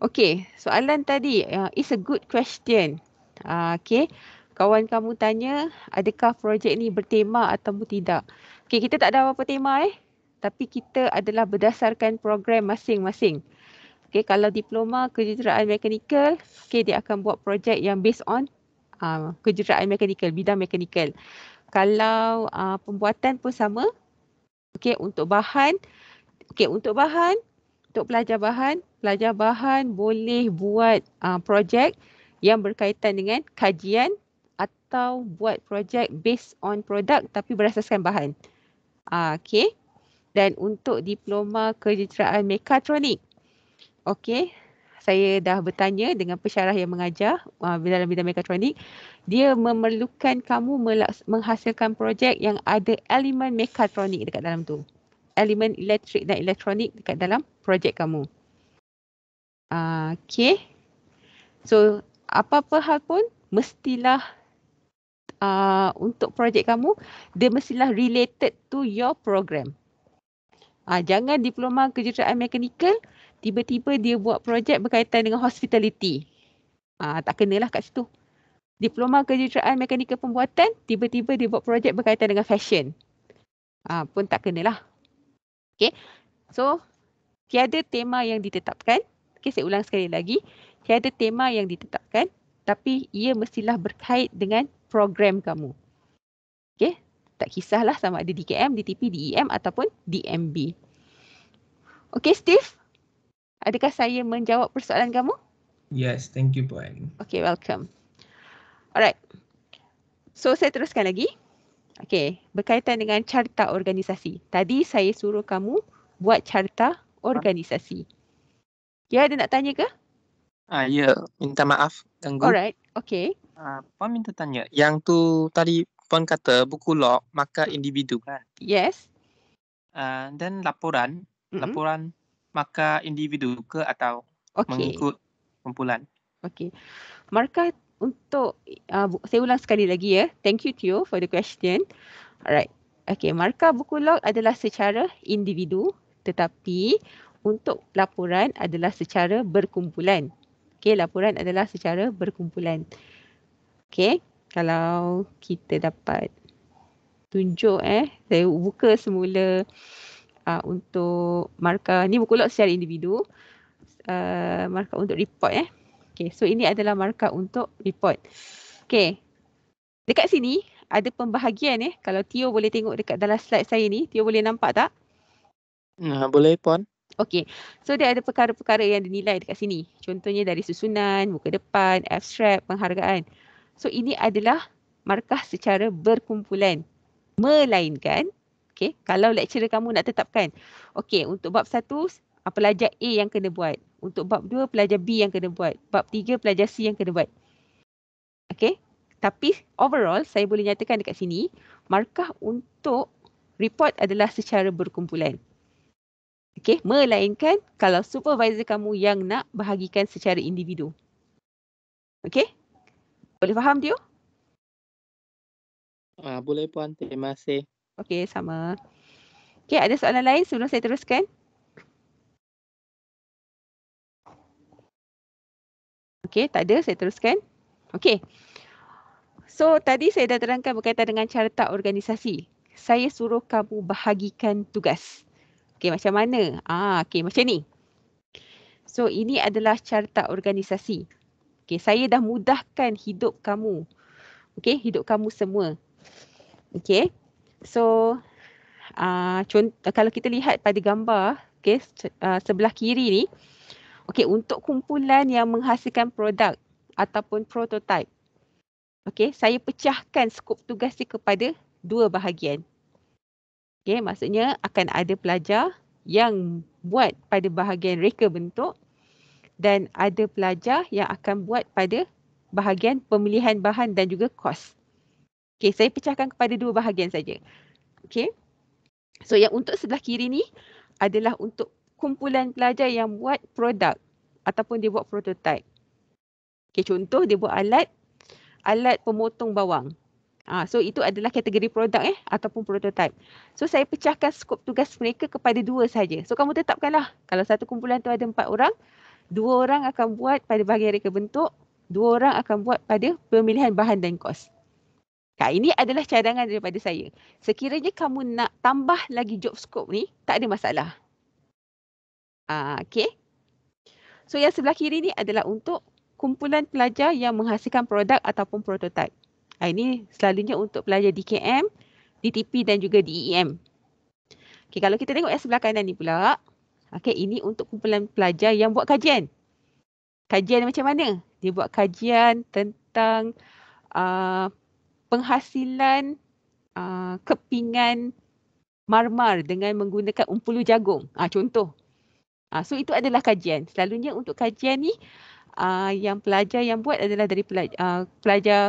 Okay, soalan tadi uh, is a good question. Uh, ah, okay, kawan kamu tanya adakah projek ni bertema atau tidak. Okay, kita tak ada apa-apa tema eh. Tapi kita adalah berdasarkan program masing-masing. Okay, kalau diploma kejuruteraan mekanikal, okay, dia akan buat projek yang based on uh, ah, kejuruteraan mekanikal, bidang mekanikal. Kalau uh, pembuatan pun sama. Okay, untuk bahan. Okay, untuk bahan, untuk pelajar bahan, pelajar bahan boleh buat uh, projek yang berkaitan dengan kajian atau buat projek based on produk tapi berasaskan bahan. Uh, ah, okay. Dan untuk diploma kejuruteraan mekatronik. Okay. Saya dah bertanya dengan pesyarah yang mengajar uh, dalam bidang mekatronik. Dia memerlukan kamu menghasilkan projek yang ada elemen mekatronik dekat dalam tu elemen elektrik dan elektronik dekat dalam projek kamu. Uh, okay. So apa-apa hal pun mestilah uh, untuk projek kamu, dia mestilah related to your program. Uh, jangan diploma kejuruteraan mekanikal, tiba-tiba dia buat projek berkaitan dengan hospitality. Uh, tak kenalah kat situ. Diploma kejuruteraan mekanikal pembuatan, tiba-tiba dia buat projek berkaitan dengan fashion. Uh, pun tak kenalah. Okay, So tiada tema yang ditetapkan. Okay, saya ulang sekali lagi. Tiada tema yang ditetapkan, tapi ia mestilah berkait dengan program kamu. Okay, Tak kisahlah sama ada DKM, DTP, DEM ataupun DMB. Okay, Steve. Adakah saya menjawab persoalan kamu? Yes, thank you, Puan. Okay, welcome. Alright. So, saya teruskan lagi. Okey, berkaitan dengan carta organisasi. Tadi saya suruh kamu buat carta organisasi. Kia ya, ada nak tanya ke? Ah, ya, minta maaf ganggu. Alright, okey. Ah, puan minta tanya. Yang tu tadi puan kata buku log maka individu kan? Yes. Ah, dan uh, laporan, mm-hmm. laporan maka individu ke atau okay. mengikut kumpulan? Okey. Markah untuk uh, saya ulang sekali lagi ya. Thank you Tio for the question. Alright. Okay, markah buku log adalah secara individu tetapi untuk laporan adalah secara berkumpulan. Okay, laporan adalah secara berkumpulan. Okay, kalau kita dapat tunjuk eh, saya buka semula uh, untuk markah. Ni buku log secara individu. Uh, markah untuk report eh. Okay, so ini adalah markah untuk report. Okay, dekat sini ada pembahagian Eh. Kalau Tio boleh tengok dekat dalam slide saya ni, Tio boleh nampak tak? Nah, ha, boleh pun. Okay, so dia ada perkara-perkara yang dinilai dekat sini. Contohnya dari susunan, muka depan, abstract, penghargaan. So ini adalah markah secara berkumpulan. Melainkan, okay, kalau lecturer kamu nak tetapkan, okay, untuk bab satu, Ah, pelajar A yang kena buat. Untuk bab 2, pelajar B yang kena buat. Bab 3, pelajar C yang kena buat. Okay. Tapi overall, saya boleh nyatakan dekat sini, markah untuk report adalah secara berkumpulan. Okay. Melainkan kalau supervisor kamu yang nak bahagikan secara individu. Okay. Boleh faham, Dio? Uh, boleh, Puan. Terima kasih. Okay, sama. Okay, ada soalan lain sebelum saya teruskan? Okey, tak ada, saya teruskan. Okey. So, tadi saya dah terangkan berkaitan dengan carta organisasi. Saya suruh kamu bahagikan tugas. Okey, macam mana? Ah, okey, macam ni. So, ini adalah carta organisasi. Okey, saya dah mudahkan hidup kamu. Okey, hidup kamu semua. Okey. So, uh, contoh, kalau kita lihat pada gambar, okey, uh, sebelah kiri ni, Okey, untuk kumpulan yang menghasilkan produk ataupun prototype. Okey, saya pecahkan skop tugas ni kepada dua bahagian. Okey, maksudnya akan ada pelajar yang buat pada bahagian reka bentuk dan ada pelajar yang akan buat pada bahagian pemilihan bahan dan juga kos. Okey, saya pecahkan kepada dua bahagian saja. Okey. So yang untuk sebelah kiri ni adalah untuk kumpulan pelajar yang buat produk ataupun dia buat prototype. Okay, contoh dia buat alat alat pemotong bawang. Ah, so itu adalah kategori produk eh ataupun prototype. So saya pecahkan skop tugas mereka kepada dua saja. So kamu tetapkanlah kalau satu kumpulan tu ada empat orang, dua orang akan buat pada bahagian reka bentuk, dua orang akan buat pada pemilihan bahan dan kos. Kak, ha, ini adalah cadangan daripada saya. Sekiranya kamu nak tambah lagi job scope ni, tak ada masalah. Ah, okay. So yang sebelah kiri ni adalah untuk kumpulan pelajar yang menghasilkan produk ataupun prototipe. Ah, ini selalunya untuk pelajar DKM, DTP dan juga DEM. Okay, kalau kita tengok yang sebelah kanan ni pula, okay, ini untuk kumpulan pelajar yang buat kajian. Kajian macam mana? Dia buat kajian tentang uh, penghasilan uh, kepingan marmar dengan menggunakan umpulu jagung. Ha, contoh, Uh, so itu adalah kajian. Selalunya untuk kajian ni uh, yang pelajar yang buat adalah dari ah, pelajar, uh, pelajar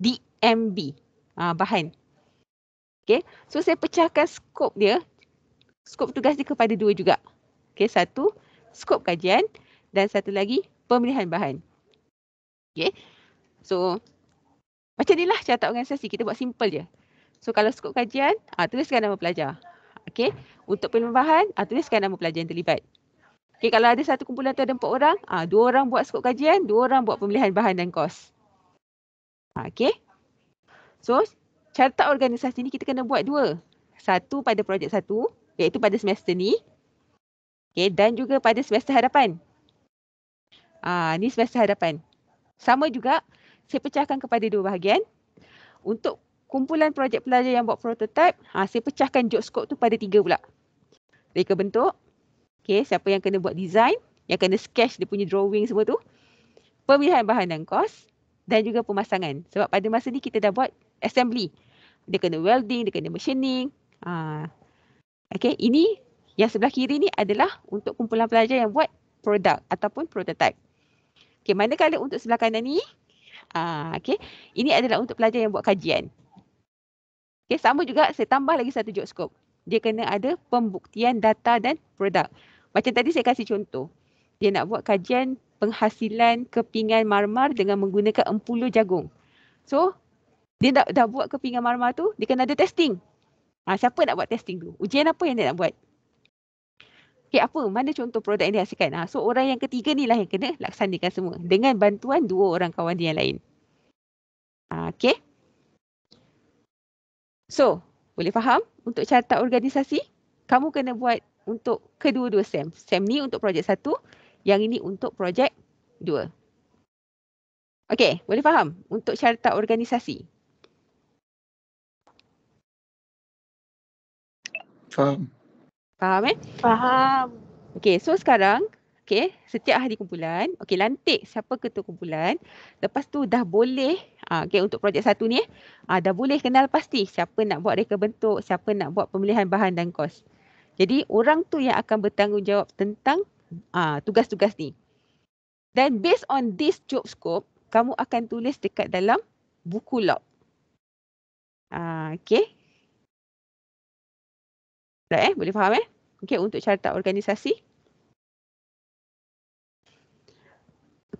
DMB uh, bahan. Okay. So saya pecahkan skop dia. Skop tugas dia kepada dua juga. Okay. Satu, skop kajian dan satu lagi pemilihan bahan. Okay. So macam inilah catat organisasi. Kita buat simple je. So kalau skop kajian, uh, tuliskan nama pelajar. Okay. Untuk pemilihan bahan, uh, tuliskan nama pelajar yang terlibat. Okay, kalau ada satu kumpulan tu ada empat orang, ah dua orang buat skop kajian, dua orang buat pemilihan bahan dan kos. Ha, ah, okay. So, carta organisasi ni kita kena buat dua. Satu pada projek satu, iaitu pada semester ni. Okay, dan juga pada semester hadapan. Ah ha, ni semester hadapan. Sama juga, saya pecahkan kepada dua bahagian. Untuk kumpulan projek pelajar yang buat prototipe, ha, saya pecahkan job scope tu pada tiga pula. Reka bentuk, Okay, siapa yang kena buat design, yang kena sketch dia punya drawing semua tu. Pemilihan bahan dan kos dan juga pemasangan. Sebab pada masa ni kita dah buat assembly. Dia kena welding, dia kena machining. Ha. Okay, ini yang sebelah kiri ni adalah untuk kumpulan pelajar yang buat produk ataupun prototype. Okay, manakala untuk sebelah kanan ni, ha, okay, ini adalah untuk pelajar yang buat kajian. Okay, sama juga saya tambah lagi satu job scope. Dia kena ada pembuktian data dan produk. Macam tadi saya kasih contoh. Dia nak buat kajian penghasilan kepingan marmar dengan menggunakan empuluh jagung. So, dia dah, dah buat kepingan marmar tu, dia kena ada testing. Ha, siapa nak buat testing tu? Ujian apa yang dia nak buat? Okay, apa? Mana contoh produk yang hasilkan? Ha, so, orang yang ketiga ni lah yang kena laksanakan semua. Dengan bantuan dua orang kawan dia yang lain. Ha, okay. So, boleh faham untuk carta organisasi? Kamu kena buat untuk kedua-dua SEM. SEM ni untuk projek satu, yang ini untuk projek dua. Okey, boleh faham? Untuk carta organisasi. Faham. Faham eh? Faham. Okey, so sekarang, okey, setiap hari kumpulan, okey, lantik siapa ketua kumpulan. Lepas tu dah boleh, uh, ah, okey, untuk projek satu ni, uh, dah boleh kenal pasti siapa nak buat reka bentuk, siapa nak buat pemilihan bahan dan kos. Jadi orang tu yang akan bertanggungjawab tentang ah, tugas-tugas uh, ni. Dan based on this job scope, kamu akan tulis dekat dalam buku log. Uh, okay. Dah eh? Boleh faham eh? Okay, untuk carta organisasi.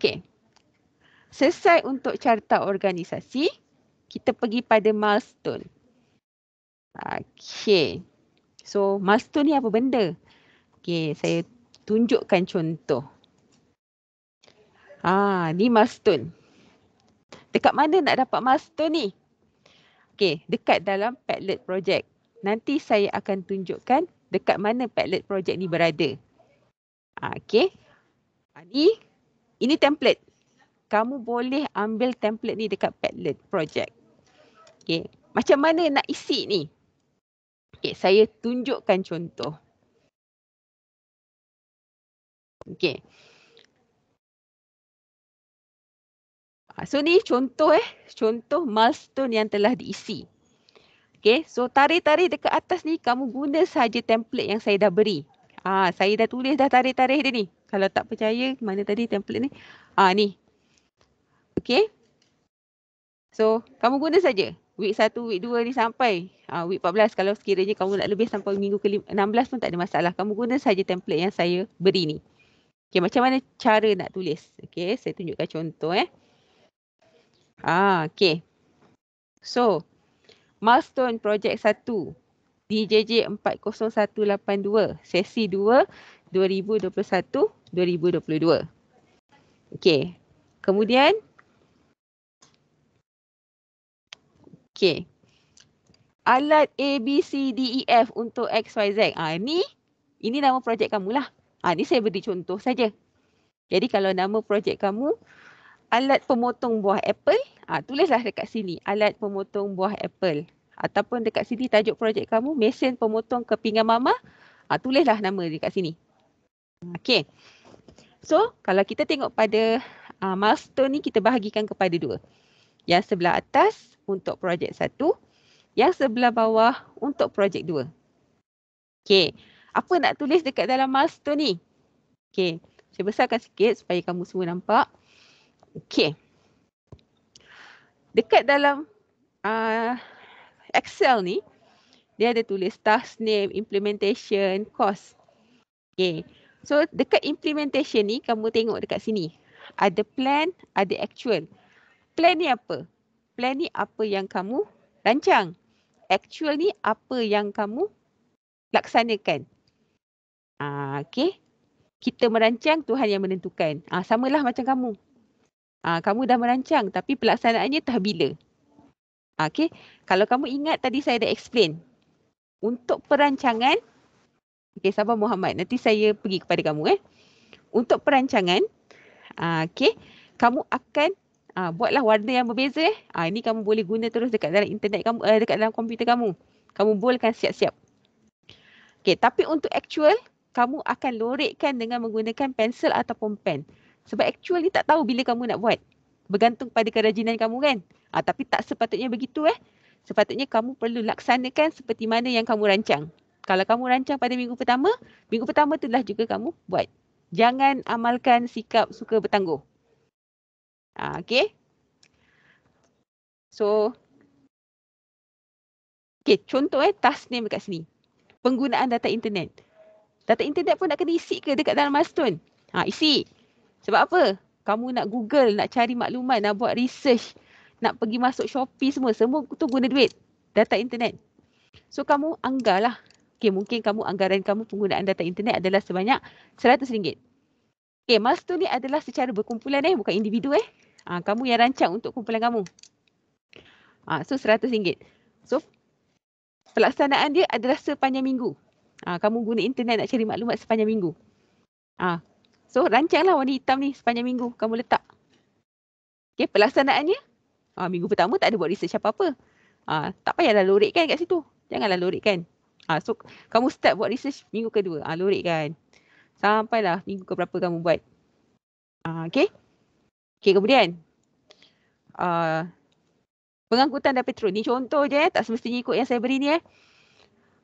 Okay. Selesai untuk carta organisasi, kita pergi pada milestone. Okay. So milestone ni apa benda? Okay, saya tunjukkan contoh. Ah, ni milestone. Dekat mana nak dapat milestone ni? Okay, dekat dalam Padlet project. Nanti saya akan tunjukkan dekat mana Padlet project ni berada. Ah, ha, okay. Ah, ha, ni, ini template. Kamu boleh ambil template ni dekat Padlet project. Okay. Macam mana nak isi ni? Okay, saya tunjukkan contoh. Okay. Ah, so ni contoh eh, contoh milestone yang telah diisi. Okay, so tarikh-tarikh dekat atas ni kamu guna saja template yang saya dah beri. Ah, saya dah tulis dah tarikh-tarikh dia ni. Kalau tak percaya mana tadi template ni. Ah ni. Okay. So kamu guna saja week 1, week 2 ni sampai uh, week 14 kalau sekiranya kamu nak lebih sampai minggu ke 16 pun tak ada masalah. Kamu guna saja template yang saya beri ni. Okay, macam mana cara nak tulis? Okay, saya tunjukkan contoh eh. Ah, okay. So, milestone project 1 DJJ 40182 sesi 2 2021 2022. Okay, Kemudian Okey. Alat A, B, C, D, E, F untuk X, Y, Z. Ha, ini, ini nama projek kamu lah. Ha, ini saya beri contoh saja. Jadi kalau nama projek kamu, alat pemotong buah apple, ha, tulislah dekat sini. Alat pemotong buah apple. Ataupun dekat sini tajuk projek kamu, mesin pemotong kepingan mama, ha, tulislah nama dekat sini. Okey. So, kalau kita tengok pada uh, milestone ni, kita bahagikan kepada dua yang sebelah atas untuk projek satu, yang sebelah bawah untuk projek dua. Okay, apa nak tulis dekat dalam milestone ni? Okay, saya besarkan sikit supaya kamu semua nampak. Okay, dekat dalam uh, Excel ni, dia ada tulis task name, implementation, cost. Okay, so dekat implementation ni, kamu tengok dekat sini. Ada plan, ada actual plan ni apa? Plan ni apa yang kamu rancang? Actual ni apa yang kamu laksanakan? Ah, okay. Kita merancang, Tuhan yang menentukan. Ah, samalah macam kamu. Ah, kamu dah merancang tapi pelaksanaannya tak bila. Ah, okay. Kalau kamu ingat tadi saya dah explain. Untuk perancangan, okay, sabar Muhammad, nanti saya pergi kepada kamu. Eh. Untuk perancangan, ah, okay, kamu akan Ha, buatlah warna yang berbeza eh. Ha, ini kamu boleh guna terus dekat dalam internet kamu, uh, dekat dalam komputer kamu. Kamu bolehkan siap-siap. Okay, tapi untuk actual, kamu akan lorekkan dengan menggunakan pensel ataupun pen. Sebab actual ni tak tahu bila kamu nak buat. Bergantung pada kerajinan kamu kan. Ha, tapi tak sepatutnya begitu eh. Sepatutnya kamu perlu laksanakan seperti mana yang kamu rancang. Kalau kamu rancang pada minggu pertama, minggu pertama itulah juga kamu buat. Jangan amalkan sikap suka bertangguh. Uh, ah, okay. So, okay, contoh eh, task name dekat sini. Penggunaan data internet. Data internet pun nak kena isi ke dekat dalam milestone? Ha, isi. Sebab apa? Kamu nak Google, nak cari maklumat, nak buat research, nak pergi masuk Shopee semua, semua tu guna duit. Data internet. So, kamu anggarlah. Okay, mungkin kamu anggaran kamu penggunaan data internet adalah sebanyak RM100. Okay, milestone ni adalah secara berkumpulan eh, bukan individu eh ha, kamu yang rancang untuk kumpulan kamu. Ah, ha, so RM100. So pelaksanaan dia adalah sepanjang minggu. ha, kamu guna internet nak cari maklumat sepanjang minggu. ha, so rancanglah warna hitam ni sepanjang minggu kamu letak. okay pelaksanaannya ha, minggu pertama tak ada buat research apa-apa. Ah, ha, tak payahlah lorik kan kat situ. Janganlah lorik kan. ha, so kamu start buat research minggu kedua. Ah, ha, lorik kan. Sampailah minggu ke berapa kamu buat. Ah, ha, okey. Okey kemudian uh, pengangkutan dan petrol ni contoh je eh, tak semestinya ikut yang saya beri ni eh.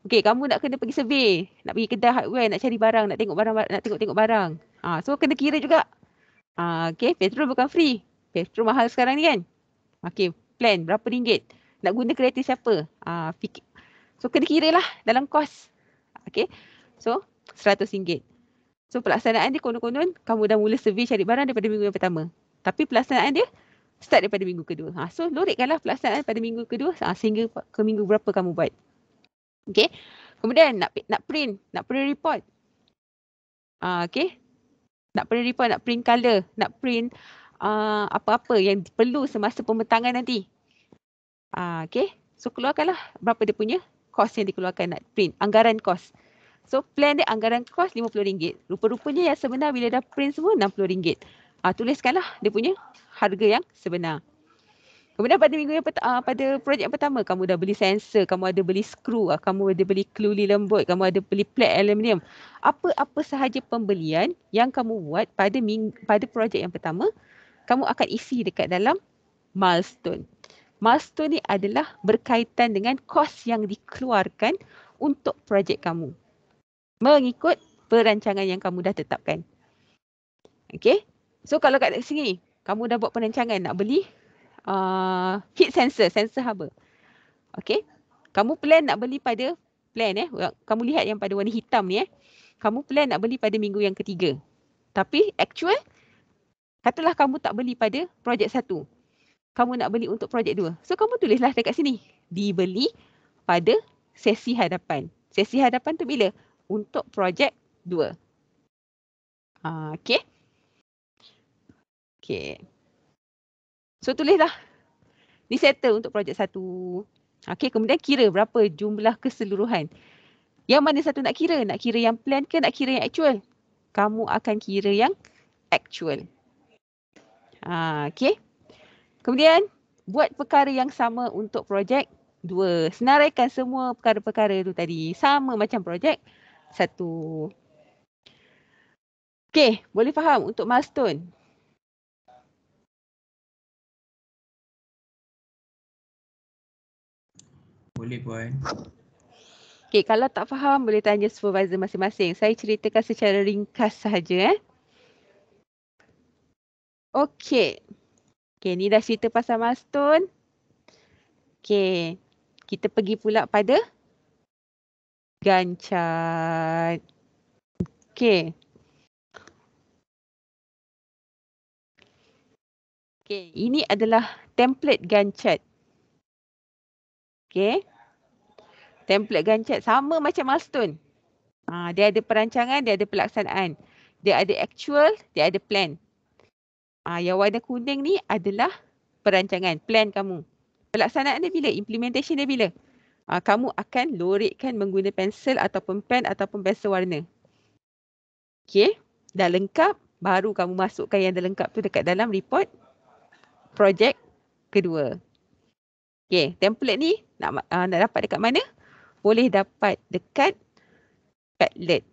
Okey kamu nak kena pergi survey, nak pergi kedai hardware, nak cari barang, nak tengok barang, nak tengok-tengok barang. Ha, so kena kira juga. Ha, okay, petrol bukan free. Petrol mahal sekarang ni kan. Okay, plan berapa ringgit. Nak guna kereta siapa. Ha, So kena kira lah dalam kos. Okay, so RM100. So pelaksanaan dia konon-konon kamu dah mula survey cari barang daripada minggu yang pertama. Tapi pelaksanaan dia start daripada minggu kedua. Ha, so lorikkanlah pelaksanaan pada minggu kedua ha, sehingga ke minggu berapa kamu buat. Okay. Kemudian nak nak print, nak print report. Ha, okay. Nak print report, nak print color, nak print ha, apa-apa uh, yang perlu semasa pembentangan nanti. Ha, okay. So keluarkanlah berapa dia punya kos yang dikeluarkan nak print. Anggaran kos. So plan dia anggaran kos RM50. Rupa-rupanya yang sebenar bila dah print semua RM60 uh, tuliskanlah dia punya harga yang sebenar. Kemudian pada minggu yang peta- uh, pada projek pertama kamu dah beli sensor, kamu ada beli skru, uh, kamu ada beli keluli lembut, kamu ada beli plat aluminium. Apa-apa sahaja pembelian yang kamu buat pada ming- pada projek yang pertama, kamu akan isi dekat dalam milestone. Milestone ni adalah berkaitan dengan kos yang dikeluarkan untuk projek kamu. Mengikut perancangan yang kamu dah tetapkan. Okey, So kalau kat sini kamu dah buat perancangan nak beli uh, heat sensor, sensor haba. Okay. Kamu plan nak beli pada plan eh. Kamu lihat yang pada warna hitam ni eh. Kamu plan nak beli pada minggu yang ketiga. Tapi actual, katalah kamu tak beli pada projek satu. Kamu nak beli untuk projek dua. So kamu tulislah dekat sini. Dibeli pada sesi hadapan. Sesi hadapan tu bila? Untuk projek dua. Uh, okay. Okay. So tulislah. Ni settle untuk projek satu. Okay kemudian kira berapa jumlah keseluruhan. Yang mana satu nak kira? Nak kira yang plan ke nak kira yang actual? Kamu akan kira yang actual. Ha, okay. Kemudian buat perkara yang sama untuk projek dua. Senaraikan semua perkara-perkara tu tadi. Sama macam projek satu. Okay boleh faham untuk milestone. boleh pun. Okay, kalau tak faham boleh tanya supervisor masing-masing. Saya ceritakan secara ringkas sahaja. Eh. Okay. Okay, ni dah cerita pasal milestone. Okay, kita pergi pula pada gancat. Okay. Okay, ini adalah template gancat. Okay template gancet sama macam milestone. Ha, dia ada perancangan, dia ada pelaksanaan. Dia ada actual, dia ada plan. Ha, yang warna kuning ni adalah perancangan, plan kamu. Pelaksanaan dia bila? Implementation dia bila? Ha, kamu akan lorikkan menggunakan pensel ataupun pen ataupun pensel warna. Okay, dah lengkap. Baru kamu masukkan yang dah lengkap tu dekat dalam report projek kedua. Okay, template ni nak, uh, nak dapat dekat mana? boleh dapat dekat Padlet.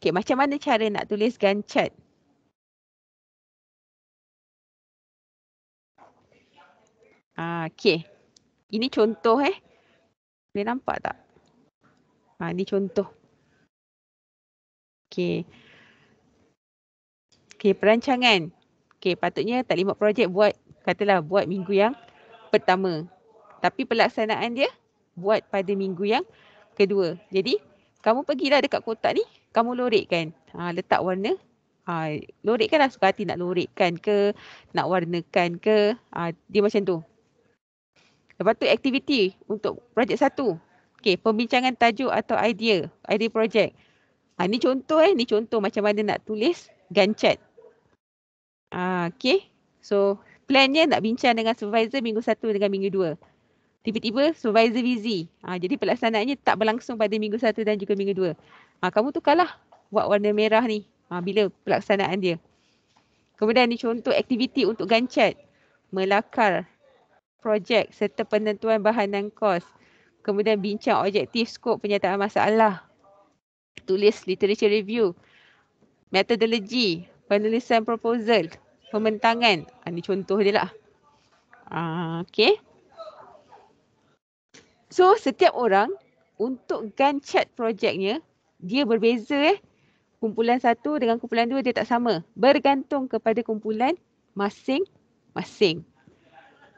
Okay, macam mana cara nak tulis Gantt? Ah, okey. Ini contoh eh. Boleh nampak tak? Ah, ini contoh. Okay, okay perancangan. Okay, patutnya tak lima projek buat katalah buat minggu yang pertama. Tapi pelaksanaan dia buat pada minggu yang kedua. Jadi kamu pergilah dekat kotak ni, kamu lorekkan. Ha, letak warna. Ha, lorekkan lah suka hati nak lorekkan ke, nak warnakan ke. Ha, dia macam tu. Lepas tu aktiviti untuk projek satu. Okay, pembincangan tajuk atau idea. Idea projek. Ini ha, contoh eh, ni contoh macam mana nak tulis gancat. Ha, okay, so plannya nak bincang dengan supervisor minggu satu dengan minggu dua tiba-tiba supervisor busy. Ha, jadi pelaksanaannya tak berlangsung pada minggu satu dan juga minggu dua. Ha, kamu tukarlah buat warna merah ni ha, bila pelaksanaan dia. Kemudian ni contoh aktiviti untuk gancat. Melakar projek serta penentuan bahan dan kos. Kemudian bincang objektif skop penyataan masalah. Tulis literature review. Metodologi. Penulisan proposal. Pementangan. Ini ha, contoh dia lah. Uh, ha, okay. So setiap orang untuk Gantt chart projectnya dia berbeza eh. Kumpulan satu dengan kumpulan dua dia tak sama. Bergantung kepada kumpulan masing-masing.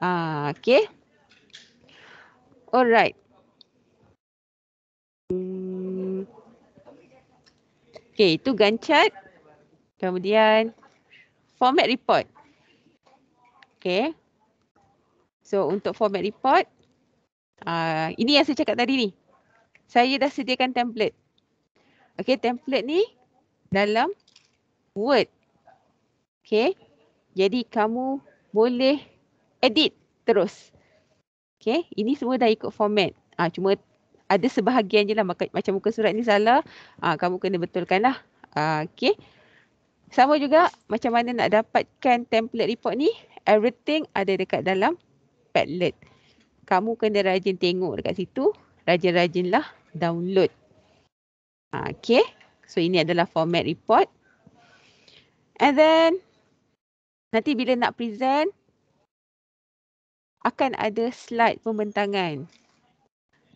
Ah, okay. Alright. Okay, itu Gantt chart. Kemudian format report. Okay. So untuk format report, Uh, ini yang saya cakap tadi ni. Saya dah sediakan template. Okay, template ni dalam Word. Okay, jadi kamu boleh edit terus. Okay, ini semua dah ikut format. Uh, cuma ada sebahagian je lah macam muka surat ni salah. Uh, kamu kena betulkan lah. Uh, okay, sama juga macam mana nak dapatkan template report ni. Everything ada dekat dalam Padlet kamu kena rajin tengok dekat situ. Rajin-rajinlah download. Ah, okay. So ini adalah format report. And then nanti bila nak present akan ada slide pembentangan.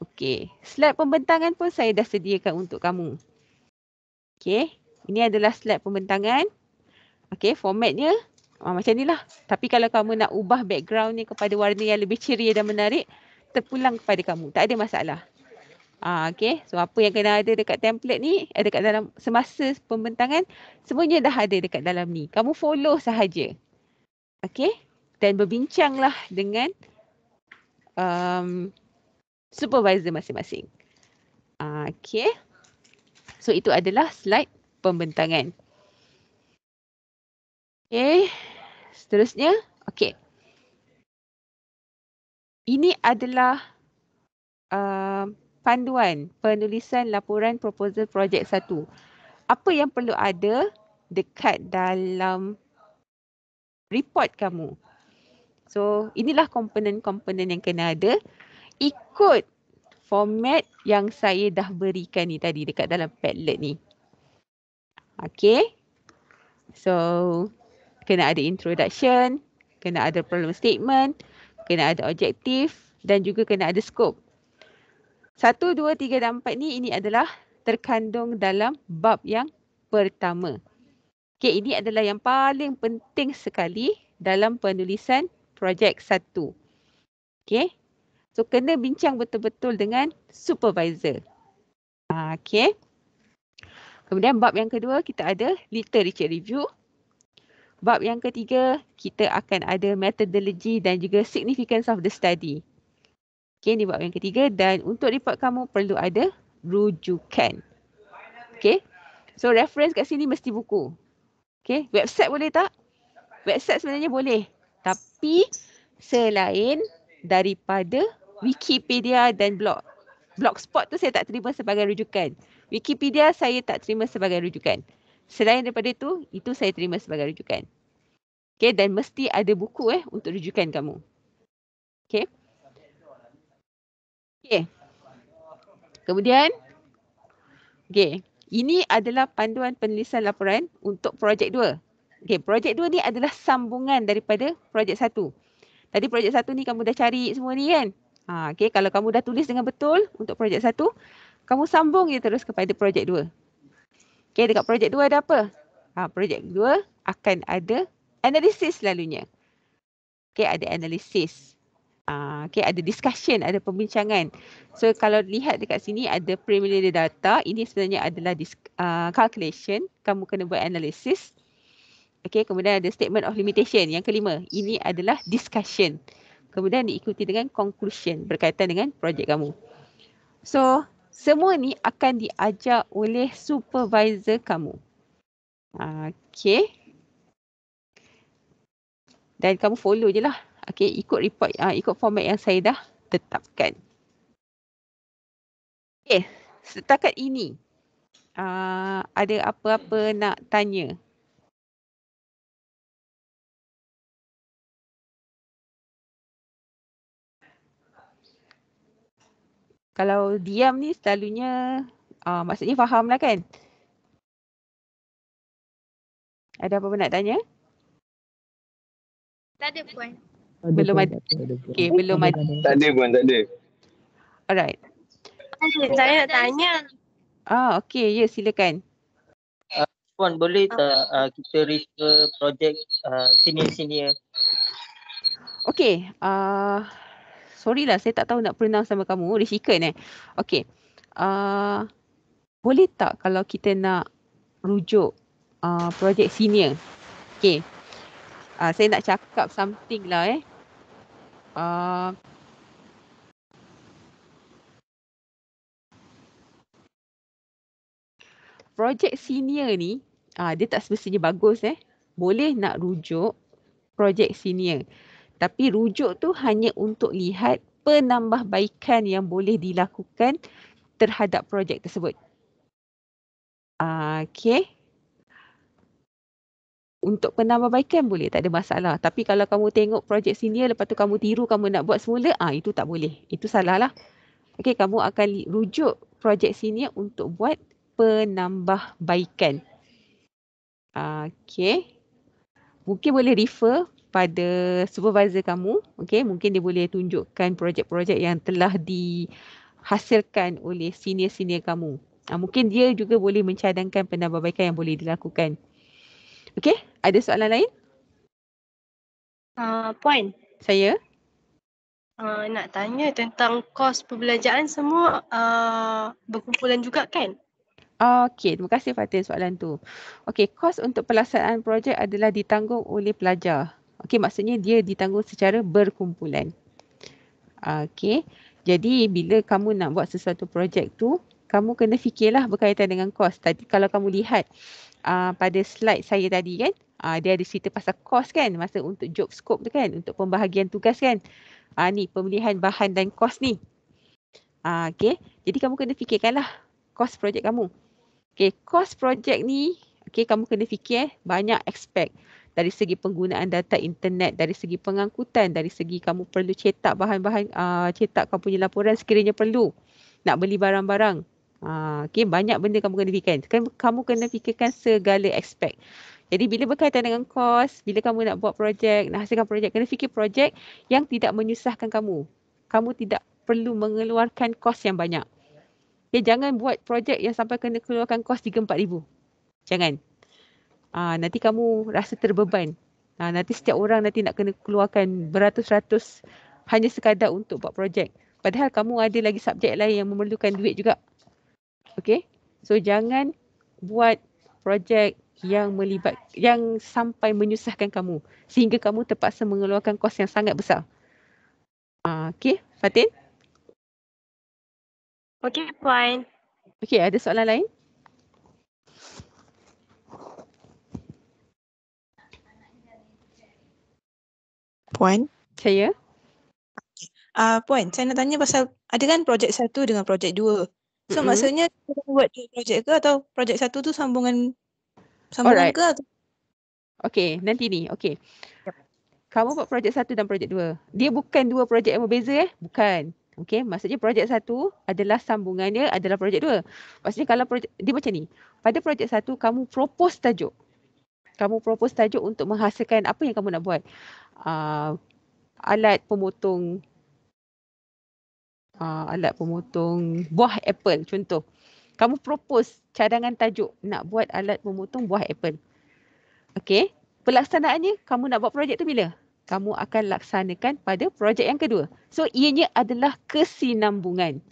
Okay. Slide pembentangan pun saya dah sediakan untuk kamu. Okay. Ini adalah slide pembentangan. Okay. Formatnya Ah, macam inilah. Tapi kalau kamu nak ubah background ni kepada warna yang lebih ceria dan menarik, terpulang kepada kamu. Tak ada masalah. Ah, okay. So apa yang kena ada dekat template ni, ada dekat dalam semasa pembentangan, semuanya dah ada dekat dalam ni. Kamu follow sahaja. Okay. Dan berbincanglah dengan um, supervisor masing-masing. Ah, okay. So itu adalah slide pembentangan. Okay seterusnya. Okey. Ini adalah uh, panduan penulisan laporan proposal projek satu. Apa yang perlu ada dekat dalam report kamu. So inilah komponen-komponen yang kena ada. Ikut format yang saya dah berikan ni tadi dekat dalam padlet ni. Okay. So kena ada introduction, kena ada problem statement, kena ada objektif dan juga kena ada scope. Satu, dua, tiga dan empat ni ini adalah terkandung dalam bab yang pertama. Okay, ini adalah yang paling penting sekali dalam penulisan projek satu. Okay, so kena bincang betul-betul dengan supervisor. Ah, okay. kemudian bab yang kedua kita ada literature review. Bab yang ketiga, kita akan ada methodology dan juga significance of the study. Okay, ni bab yang ketiga dan untuk report kamu perlu ada rujukan. Okay, So reference kat sini mesti buku. Okay, website boleh tak? Website sebenarnya boleh. Tapi selain daripada Wikipedia dan blog. Blogspot tu saya tak terima sebagai rujukan. Wikipedia saya tak terima sebagai rujukan. Selain daripada itu, itu saya terima sebagai rujukan. Okay, dan mesti ada buku eh untuk rujukan kamu. Okay. Okay. Kemudian, okay. Ini adalah panduan penulisan laporan untuk projek dua. Okay, projek dua ni adalah sambungan daripada projek satu. Tadi projek satu ni kamu dah cari semua ni kan? Ha, okay, kalau kamu dah tulis dengan betul untuk projek satu, kamu sambung je terus kepada projek dua. Okey, dekat projek dua ada apa? Ha, projek dua akan ada analisis selalunya. Okey, ada analisis. Ha, okey, ada discussion, ada pembincangan. So, kalau lihat dekat sini ada preliminary data. Ini sebenarnya adalah uh, calculation. Kamu kena buat analisis. Okey, kemudian ada statement of limitation. Yang kelima, ini adalah discussion. Kemudian diikuti dengan conclusion berkaitan dengan projek kamu. So, semua ni akan diajar oleh supervisor kamu. Okay. Dan kamu follow je lah. Okay, ikut report, uh, ikut format yang saya dah tetapkan. Okay, setakat ini uh, ada apa-apa nak tanya? kalau diam ni selalunya uh, maksudnya faham lah kan. Ada apa-apa nak tanya? Tak ada puan. Belum ada. Okey, belum ada. Tak ada puan, tak ada. Alright. Saya nak tanya. Ah, okey. Ya, silakan. Uh, puan, boleh ah. tak uh, kita refer projek uh, senior-senior? Okey. Uh, sorry lah saya tak tahu nak pronounce sama kamu risikan eh okey uh, boleh tak kalau kita nak rujuk uh, projek senior Okay, uh, ah, saya nak cakap something lah eh uh, projek senior ni uh, dia tak semestinya bagus eh boleh nak rujuk projek senior. Tapi rujuk tu hanya untuk lihat penambahbaikan yang boleh dilakukan terhadap projek tersebut. Ah, okey. Untuk penambahbaikan boleh, tak ada masalah. Tapi kalau kamu tengok projek senior, lepas tu kamu tiru, kamu nak buat semula, ah itu tak boleh. Itu salah lah. Okey, kamu akan rujuk projek sini untuk buat penambahbaikan. Ah, okey. Mungkin boleh refer kepada supervisor kamu, okay, mungkin dia boleh tunjukkan projek-projek yang telah dihasilkan oleh senior-senior kamu. Uh, mungkin dia juga boleh mencadangkan penambahbaikan yang boleh dilakukan. Okay, ada soalan lain? Uh, Puan. Saya. Uh, nak tanya tentang kos perbelanjaan semua uh, berkumpulan juga kan? Okey, terima kasih Fatin soalan tu. Okey, kos untuk pelaksanaan projek adalah ditanggung oleh pelajar. Okey maksudnya dia ditanggung secara berkumpulan. Okey. Jadi bila kamu nak buat sesuatu projek tu, kamu kena fikirlah berkaitan dengan kos. Tadi kalau kamu lihat uh, pada slide saya tadi kan, uh, dia ada cerita pasal kos kan, masa untuk job scope tu kan, untuk pembahagian tugas kan. Uh, ni pemilihan bahan dan kos ni. Uh, okay, jadi kamu kena fikirkanlah kos projek kamu. Okey, kos projek ni, okey, kamu kena fikir banyak expect dari segi penggunaan data internet, dari segi pengangkutan, dari segi kamu perlu cetak bahan-bahan, uh, cetak kamu punya laporan sekiranya perlu nak beli barang-barang. Uh, okay, banyak benda kamu kena fikirkan. Kan kamu kena fikirkan segala aspek. Jadi bila berkaitan dengan kos, bila kamu nak buat projek, nak hasilkan projek, kena fikir projek yang tidak menyusahkan kamu. Kamu tidak perlu mengeluarkan kos yang banyak. Okay, jangan buat projek yang sampai kena keluarkan kos 3-4 ribu. Jangan. Ah uh, nanti kamu rasa terbeban. Ah uh, nanti setiap orang nanti nak kena keluarkan beratus-ratus hanya sekadar untuk buat projek. Padahal kamu ada lagi subjek lain yang memerlukan duit juga. Okay. So jangan buat projek yang melibat yang sampai menyusahkan kamu sehingga kamu terpaksa mengeluarkan kos yang sangat besar. Ah uh, okey, Fatin? Okey, fine. Okey, ada soalan lain? Puan. Saya. Okay. Uh, Puan, saya nak tanya pasal ada kan projek satu dengan projek dua. So mm-hmm. maksudnya kita buat dua projek ke atau projek satu tu sambungan sambungan Alright. ke atau? Okay, nanti ni. Okay. Yep. Kamu buat projek satu dan projek dua. Dia bukan dua projek yang berbeza eh? Bukan. Okay, maksudnya projek satu adalah sambungannya adalah projek dua. Maksudnya kalau projek, dia macam ni. Pada projek satu, kamu propose tajuk kamu propose tajuk untuk menghasilkan apa yang kamu nak buat. Uh, alat pemotong uh, ah, alat pemotong buah apple contoh. Kamu propose cadangan tajuk nak buat alat pemotong buah apple. Okey. Pelaksanaannya kamu nak buat projek tu bila? Kamu akan laksanakan pada projek yang kedua. So ianya adalah kesinambungan.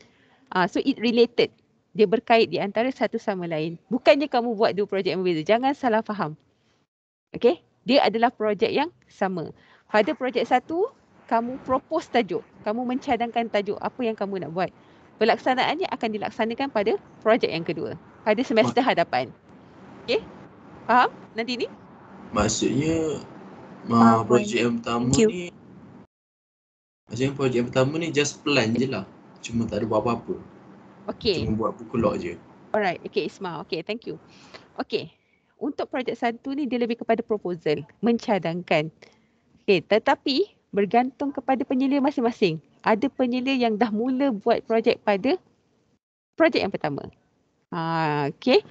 Uh, so it related. Dia berkait di antara satu sama lain. Bukannya kamu buat dua projek yang berbeza. Jangan salah faham. Okay, dia adalah projek yang sama. Pada projek satu, kamu propose tajuk. Kamu mencadangkan tajuk apa yang kamu nak buat. Pelaksanaannya akan dilaksanakan pada projek yang kedua. Pada semester hadapan. Okay, faham nanti ni? Maksudnya, uh, projek yang pertama ni Maksudnya projek yang pertama ni just plan je lah. Cuma tak ada buat apa-apa. Okay. Cuma buat buku log je. Alright. Okay Ismail. Okay thank you. Okay untuk projek satu ni dia lebih kepada proposal, mencadangkan. Okay, tetapi bergantung kepada penyelia masing-masing. Ada penyelia yang dah mula buat projek pada projek yang pertama. Uh, ha, okay,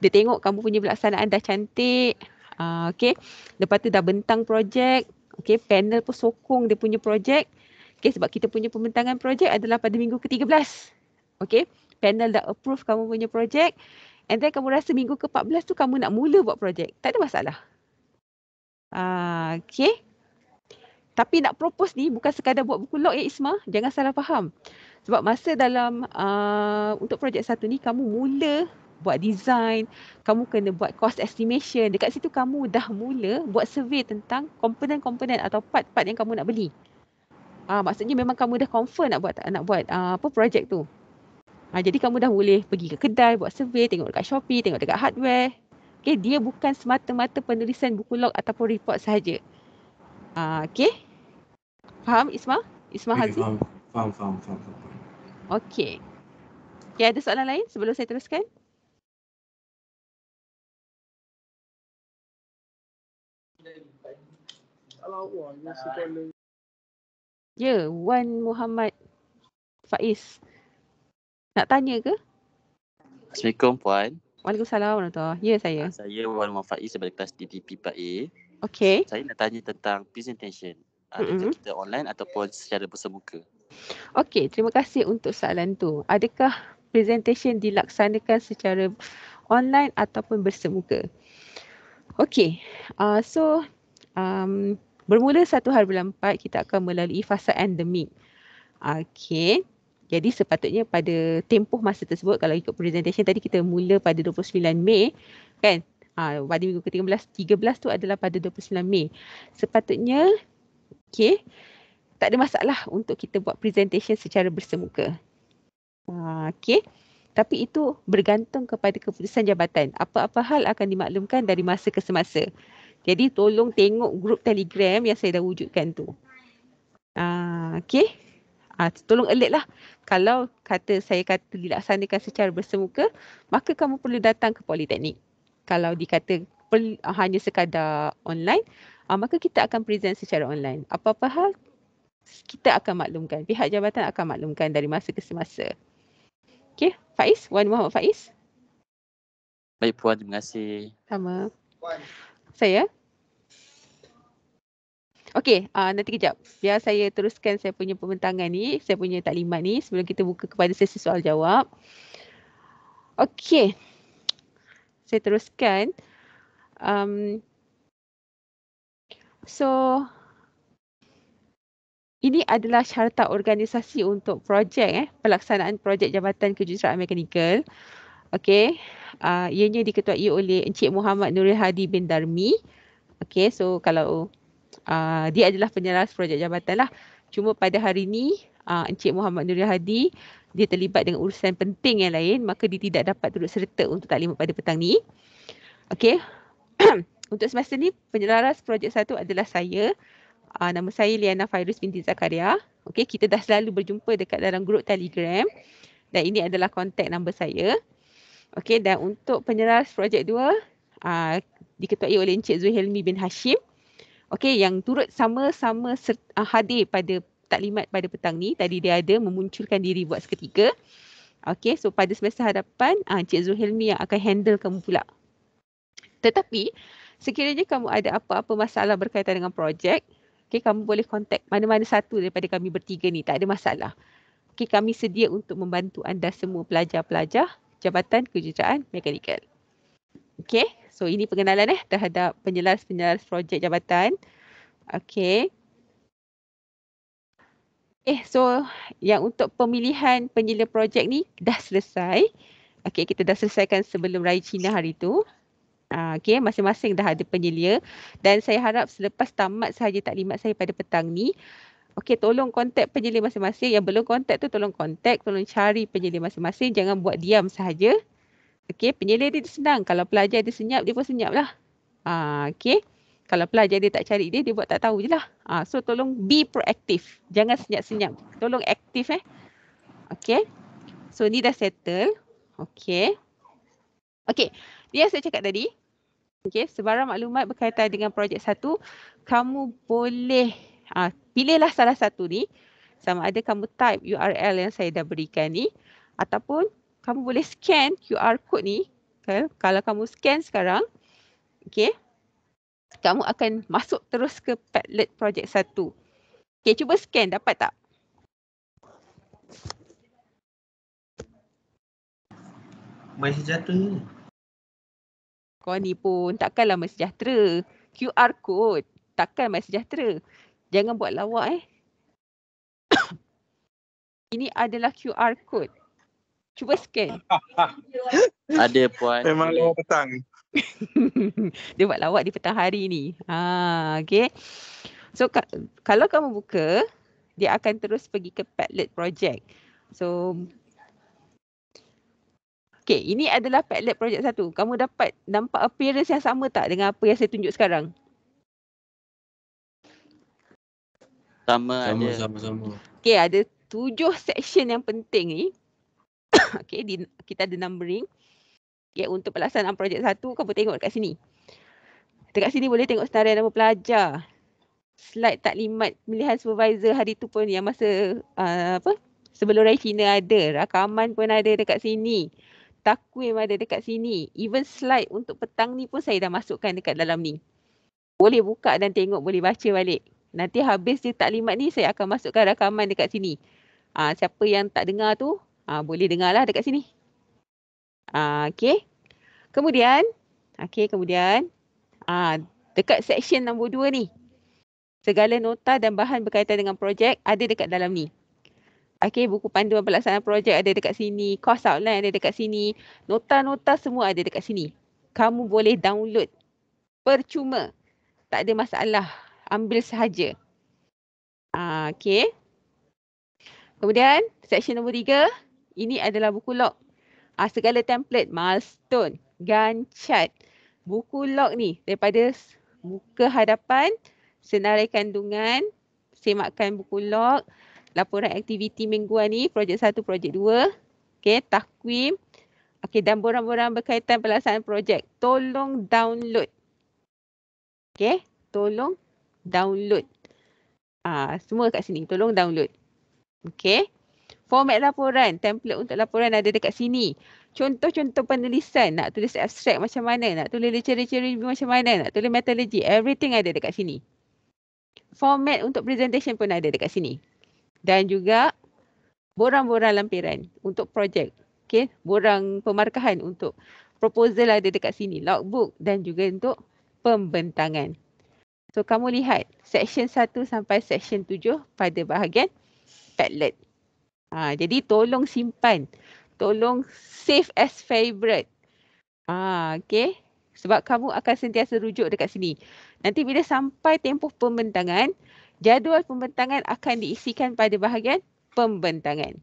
dia tengok kamu punya pelaksanaan dah cantik. Uh, ha, okay, lepas tu dah bentang projek. Okay, panel pun sokong dia punya projek. Okay, sebab kita punya pembentangan projek adalah pada minggu ke-13. Okay, panel dah approve kamu punya projek. And then kamu rasa minggu ke-14 tu kamu nak mula buat projek. Tak ada masalah. Uh, ah, okay. Tapi nak propose ni bukan sekadar buat buku log ya Isma. Jangan salah faham. Sebab masa dalam uh, untuk projek satu ni kamu mula buat design, kamu kena buat cost estimation. Dekat situ kamu dah mula buat survey tentang komponen-komponen atau part-part yang kamu nak beli. Ah uh, maksudnya memang kamu dah confirm nak buat nak buat uh, apa projek tu. Ha, jadi kamu dah boleh pergi ke kedai, buat survey, tengok dekat Shopee, tengok dekat hardware. Okay, dia bukan semata-mata penulisan buku log ataupun report sahaja. Ha, okay. Faham Isma? Isma okay, Hazi? Faham, faham, faham. faham. Okay. okay. ada soalan lain sebelum saya teruskan? Ya, yeah, Wan Muhammad Faiz. Nak tanya ke? Assalamualaikum Puan. Waalaikumsalam warahmatullahi Ya saya. Ah, saya Wan Muhammad Faiz daripada kelas DTP 4A. Okay. Saya nak tanya tentang presentation. Adakah mm-hmm. kita online ataupun secara bersemuka? Okay, terima kasih untuk soalan tu. Adakah presentation dilaksanakan secara online ataupun bersemuka? Okay, uh, so um, bermula satu hari bulan 4, kita akan melalui fasa endemik. Okay, jadi sepatutnya pada tempoh masa tersebut kalau ikut presentation tadi kita mula pada 29 Mei kan uh, pada minggu ke-13 13 tu adalah pada 29 Mei. Sepatutnya okey tak ada masalah untuk kita buat presentation secara bersemuka. Uh, okey. Tapi itu bergantung kepada keputusan jabatan. Apa-apa hal akan dimaklumkan dari masa ke semasa. Jadi tolong tengok grup telegram yang saya dah wujudkan tu. Uh, okey. Ah, tolong alert lah. Kalau kata saya kata dilaksanakan secara bersemuka, maka kamu perlu datang ke Politeknik. Kalau dikata per, ah, hanya sekadar online, ah, maka kita akan present secara online. Apa-apa hal, kita akan maklumkan. Pihak jabatan akan maklumkan dari masa ke semasa. Okey, Faiz, Wan Muhammad Faiz. Baik Puan, terima kasih. Sama. Puan. Saya? Okey, uh, nanti kejap. Biar saya teruskan saya punya pembentangan ni, saya punya taklimat ni sebelum kita buka kepada sesi soal jawab. Okey. Saya teruskan. Um, so, ini adalah syarta organisasi untuk projek, eh, pelaksanaan projek Jabatan Kejuruteraan Mekanikal. Okey, uh, ianya diketuai oleh Encik Muhammad Nurul Hadi bin Darmi. Okey, so kalau uh, dia adalah penyelaras projek jabatan lah. Cuma pada hari ini uh, ah, Encik Muhammad Nuril Hadi dia terlibat dengan urusan penting yang lain maka dia tidak dapat turut serta untuk taklima pada petang ni. Okey. untuk semester ni penyelaras projek satu adalah saya. Uh, nama saya Liana Fairuz binti Zakaria. Okey, kita dah selalu berjumpa dekat dalam grup Telegram dan ini adalah kontak nombor saya. Okey, dan untuk penyelaras projek dua uh, diketuai oleh Encik Zuhilmi bin Hashim. Okey yang turut sama-sama uh, hadir pada taklimat pada petang ni tadi dia ada memunculkan diri buat seketika. Okey so pada semester hadapan uh, Cik Zuhilmi yang akan handle kamu pula. Tetapi sekiranya kamu ada apa-apa masalah berkaitan dengan projek, okey kamu boleh kontak mana-mana satu daripada kami bertiga ni tak ada masalah. Okey kami sedia untuk membantu anda semua pelajar-pelajar Jabatan Kejuruteraan Mekanikal. Okey. So ini pengenalan eh terhadap penjelas-penjelas projek jabatan. Okay. Eh so yang untuk pemilihan penjela projek ni dah selesai. Okay kita dah selesaikan sebelum Raya Cina hari tu. Uh, ah, okay masing-masing dah ada penyelia dan saya harap selepas tamat sahaja taklimat saya pada petang ni Okay tolong kontak penyelia masing-masing. Yang belum kontak tu tolong kontak, tolong cari penyelia masing-masing. Jangan buat diam sahaja. Okey, penyelia dia, senang. Kalau pelajar dia senyap, dia pun senyap lah. Ha, ah, Okey. Kalau pelajar dia tak cari dia, dia buat tak tahu je lah. Ha, so tolong be proactive. Jangan senyap-senyap. Tolong aktif eh. Okey. So ni dah settle. Okey. Okey. Dia yang saya cakap tadi. Okey. Sebarang maklumat berkaitan dengan projek satu. Kamu boleh ha, pilihlah salah satu ni. Sama ada kamu type URL yang saya dah berikan ni. Ataupun kamu boleh scan QR code ni. Okay. Eh, kalau kamu scan sekarang, okay, kamu akan masuk terus ke Padlet Project 1. Okay, cuba scan dapat tak? Masih jatuh ni. Kau ni pun takkanlah masih sejahtera. QR code takkan masih sejahtera. Jangan buat lawak eh. Ini adalah QR code. Cuba scan. Ada puan. Memang lawak petang. dia buat lawak di petang hari ni. Ha, okay. So ka- kalau kamu buka, dia akan terus pergi ke Padlet project. So Okay, ini adalah Padlet project satu. Kamu dapat nampak appearance yang sama tak dengan apa yang saya tunjuk sekarang? Sama, sama sama, sama. Okay, ada tujuh section yang penting ni. okay, kita ada numbering. Okay, ya, untuk pelaksanaan projek satu, kamu tengok dekat sini. Dekat sini boleh tengok senarai nama pelajar. Slide taklimat pilihan supervisor hari tu pun yang masa uh, apa sebelum raya China ada. Rakaman pun ada dekat sini. Takwim ada dekat sini. Even slide untuk petang ni pun saya dah masukkan dekat dalam ni. Boleh buka dan tengok, boleh baca balik. Nanti habis je taklimat ni saya akan masukkan rakaman dekat sini. Uh, siapa yang tak dengar tu Uh, boleh lah dekat sini. Uh, ah, okay. Kemudian. Okay, kemudian. Uh, dekat section nombor dua ni. Segala nota dan bahan berkaitan dengan projek ada dekat dalam ni. Okay, buku panduan pelaksanaan projek ada dekat sini. Course outline ada dekat sini. Nota-nota semua ada dekat sini. Kamu boleh download. Percuma. Tak ada masalah. Ambil sahaja. Uh, okay. Kemudian, section nombor tiga. Ini adalah buku log. Uh, segala template, milestone, gancat. Buku log ni daripada muka hadapan, senarai kandungan, semakkan buku log, laporan aktiviti mingguan ni, projek satu, projek dua. Okay, takwim. Okay, dan borang-borang berkaitan pelaksanaan projek. Tolong download. Okay, tolong download. Ah, semua kat sini. Tolong download. Okay format laporan, template untuk laporan ada dekat sini. Contoh-contoh penulisan, nak tulis abstract macam mana, nak tulis literature review macam mana, nak tulis methodology, everything ada dekat sini. Format untuk presentation pun ada dekat sini. Dan juga borang-borang lampiran untuk projek. Okay, borang pemarkahan untuk proposal ada dekat sini, logbook dan juga untuk pembentangan. So kamu lihat section 1 sampai section 7 pada bahagian padlet. Ha, jadi tolong simpan. Tolong save as favorite. Ha, okay. Sebab kamu akan sentiasa rujuk dekat sini. Nanti bila sampai tempoh pembentangan, jadual pembentangan akan diisikan pada bahagian pembentangan.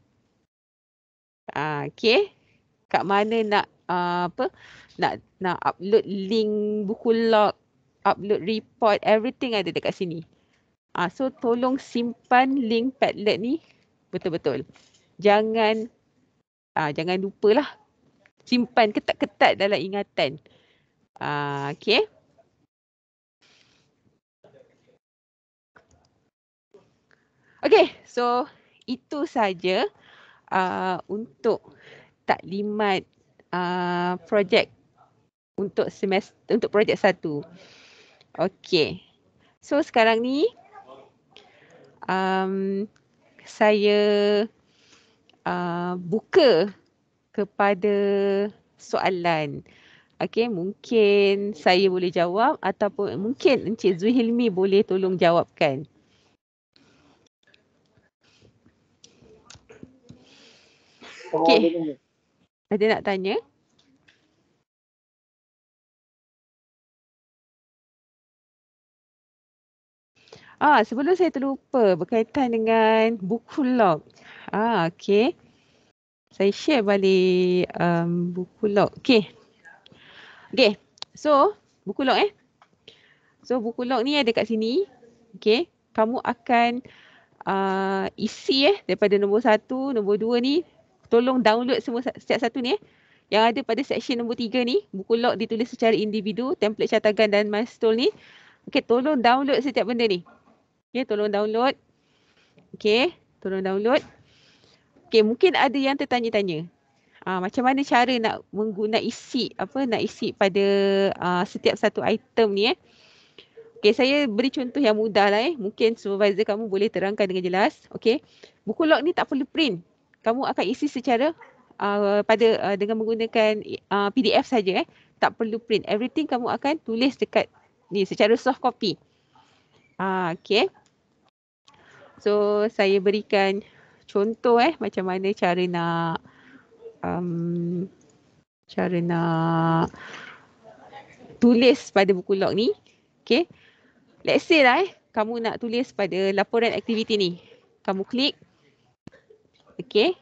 Ha, okay. Kat mana nak uh, apa? Nak nak upload link buku log, upload report, everything ada dekat sini. Ah, so tolong simpan link Padlet ni betul-betul. Jangan ah jangan lupalah. Simpan ketat-ketat dalam ingatan. Ah okey. Okey, so itu saja ah untuk taklimat ah projek untuk semester untuk projek satu. Okey. So sekarang ni um, saya uh, buka kepada soalan. Okey, mungkin saya boleh jawab ataupun mungkin Encik Zuhilmi boleh tolong jawabkan. Okey. Ada nak tanya? Ah, sebelum saya terlupa berkaitan dengan buku log. Ah, okey. Saya share balik um, buku log. Okey. Okey. So, buku log eh. So, buku log ni ada kat sini. Okey. Kamu akan uh, isi eh daripada nombor satu, nombor dua ni. Tolong download semua setiap satu ni eh. Yang ada pada section nombor tiga ni. Buku log ditulis secara individu. Template catatan dan milestone ni. Okey, tolong download setiap benda ni. Okay, tolong download. Okay, tolong download. Okay, mungkin ada yang tertanya-tanya. Uh, macam mana cara nak menggunakan isi apa nak isi pada uh, setiap satu item ni eh. Okay, saya beri contoh yang mudah lah eh. Mungkin supervisor kamu boleh terangkan dengan jelas. Okay, buku log ni tak perlu print. Kamu akan isi secara uh, pada uh, dengan menggunakan uh, PDF saja eh. Tak perlu print. Everything kamu akan tulis dekat ni secara soft copy. Uh, okay. So saya berikan contoh eh macam mana cara nak um, cara nak tulis pada buku log ni. Okay. Let's say lah eh. Kamu nak tulis pada laporan aktiviti ni. Kamu klik. Okay.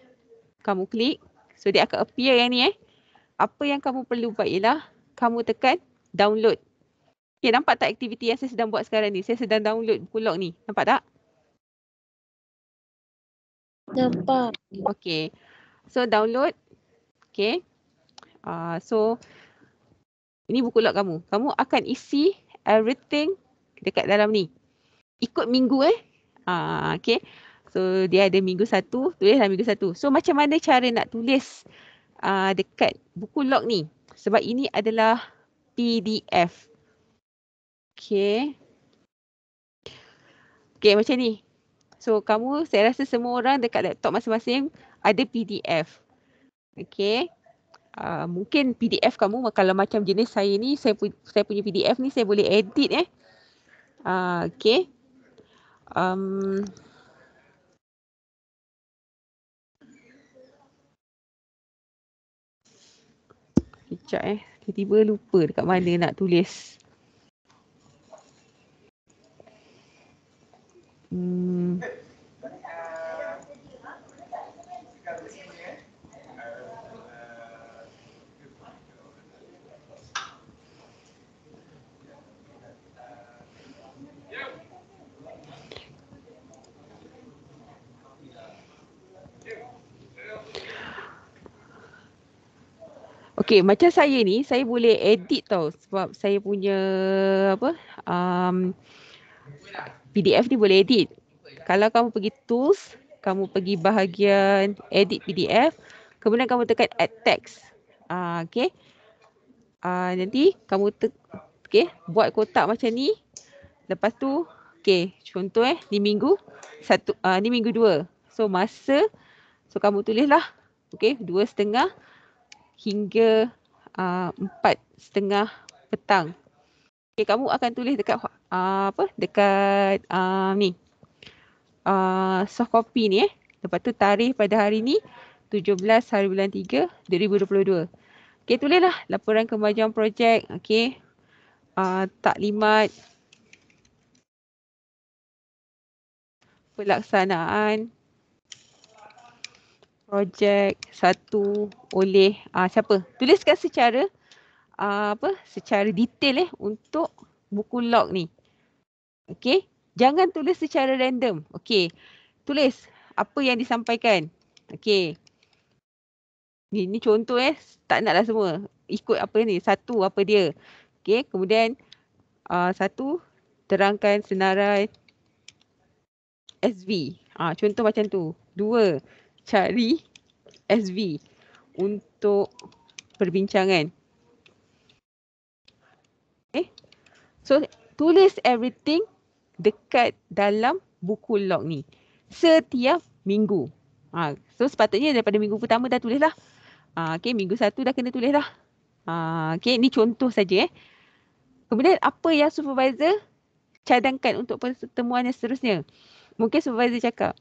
Kamu klik. So dia akan appear yang ni eh. Apa yang kamu perlu buat ialah kamu tekan download. Okay nampak tak aktiviti yang saya sedang buat sekarang ni. Saya sedang download buku log ni. Nampak tak? Nampak. Okay. So download. Okay. Uh, so ini buku log kamu. Kamu akan isi everything dekat dalam ni. Ikut minggu eh. Uh, okay. So dia ada minggu satu. Tulislah minggu satu. So macam mana cara nak tulis uh, dekat buku log ni? Sebab ini adalah PDF. Okay. Okay macam ni. So kamu saya rasa semua orang dekat laptop masing-masing ada PDF. Okay. Uh, mungkin PDF kamu kalau macam jenis saya ni saya, pu- saya punya PDF ni saya boleh edit eh. Uh, okay. Um, Sekejap eh. Tiba-tiba lupa dekat mana nak tulis. Hmm. Okay, macam saya ni saya boleh edit tau sebab saya punya apa um, PDF ni boleh edit. Kalau kamu pergi tools, kamu pergi bahagian edit PDF, kemudian kamu tekan add text. Ah, okay. Ah, nanti kamu te- okay, buat kotak macam ni. Lepas tu, okay, contoh eh, ni minggu satu, ah, ni minggu dua. So masa, so kamu tulislah, okay, dua setengah hingga ah, empat setengah petang. Okay, kamu akan tulis dekat uh, apa? Dekat uh, ni. Uh, soft copy ni eh. Lepas tu tarikh pada hari ni 17 hari bulan 3 2022. Okay, tulislah laporan kemajuan projek. Okay. Uh, taklimat pelaksanaan projek satu oleh uh, siapa? Tuliskan secara uh, apa secara detail eh untuk buku log ni. Okey, jangan tulis secara random. Okey. Tulis apa yang disampaikan. Okey. Ni, ni contoh eh, tak naklah semua. Ikut apa ni, satu apa dia. Okey, kemudian uh, satu terangkan senarai SV. Ah uh, contoh macam tu. Dua cari SV untuk perbincangan. So tulis everything dekat dalam buku log ni setiap minggu. Ha, so sepatutnya daripada minggu pertama dah tulislah. Ha, okay, minggu satu dah kena tulislah. Ha, okay, ni contoh saja. Eh. Kemudian apa yang supervisor cadangkan untuk pertemuan yang seterusnya? Mungkin supervisor cakap,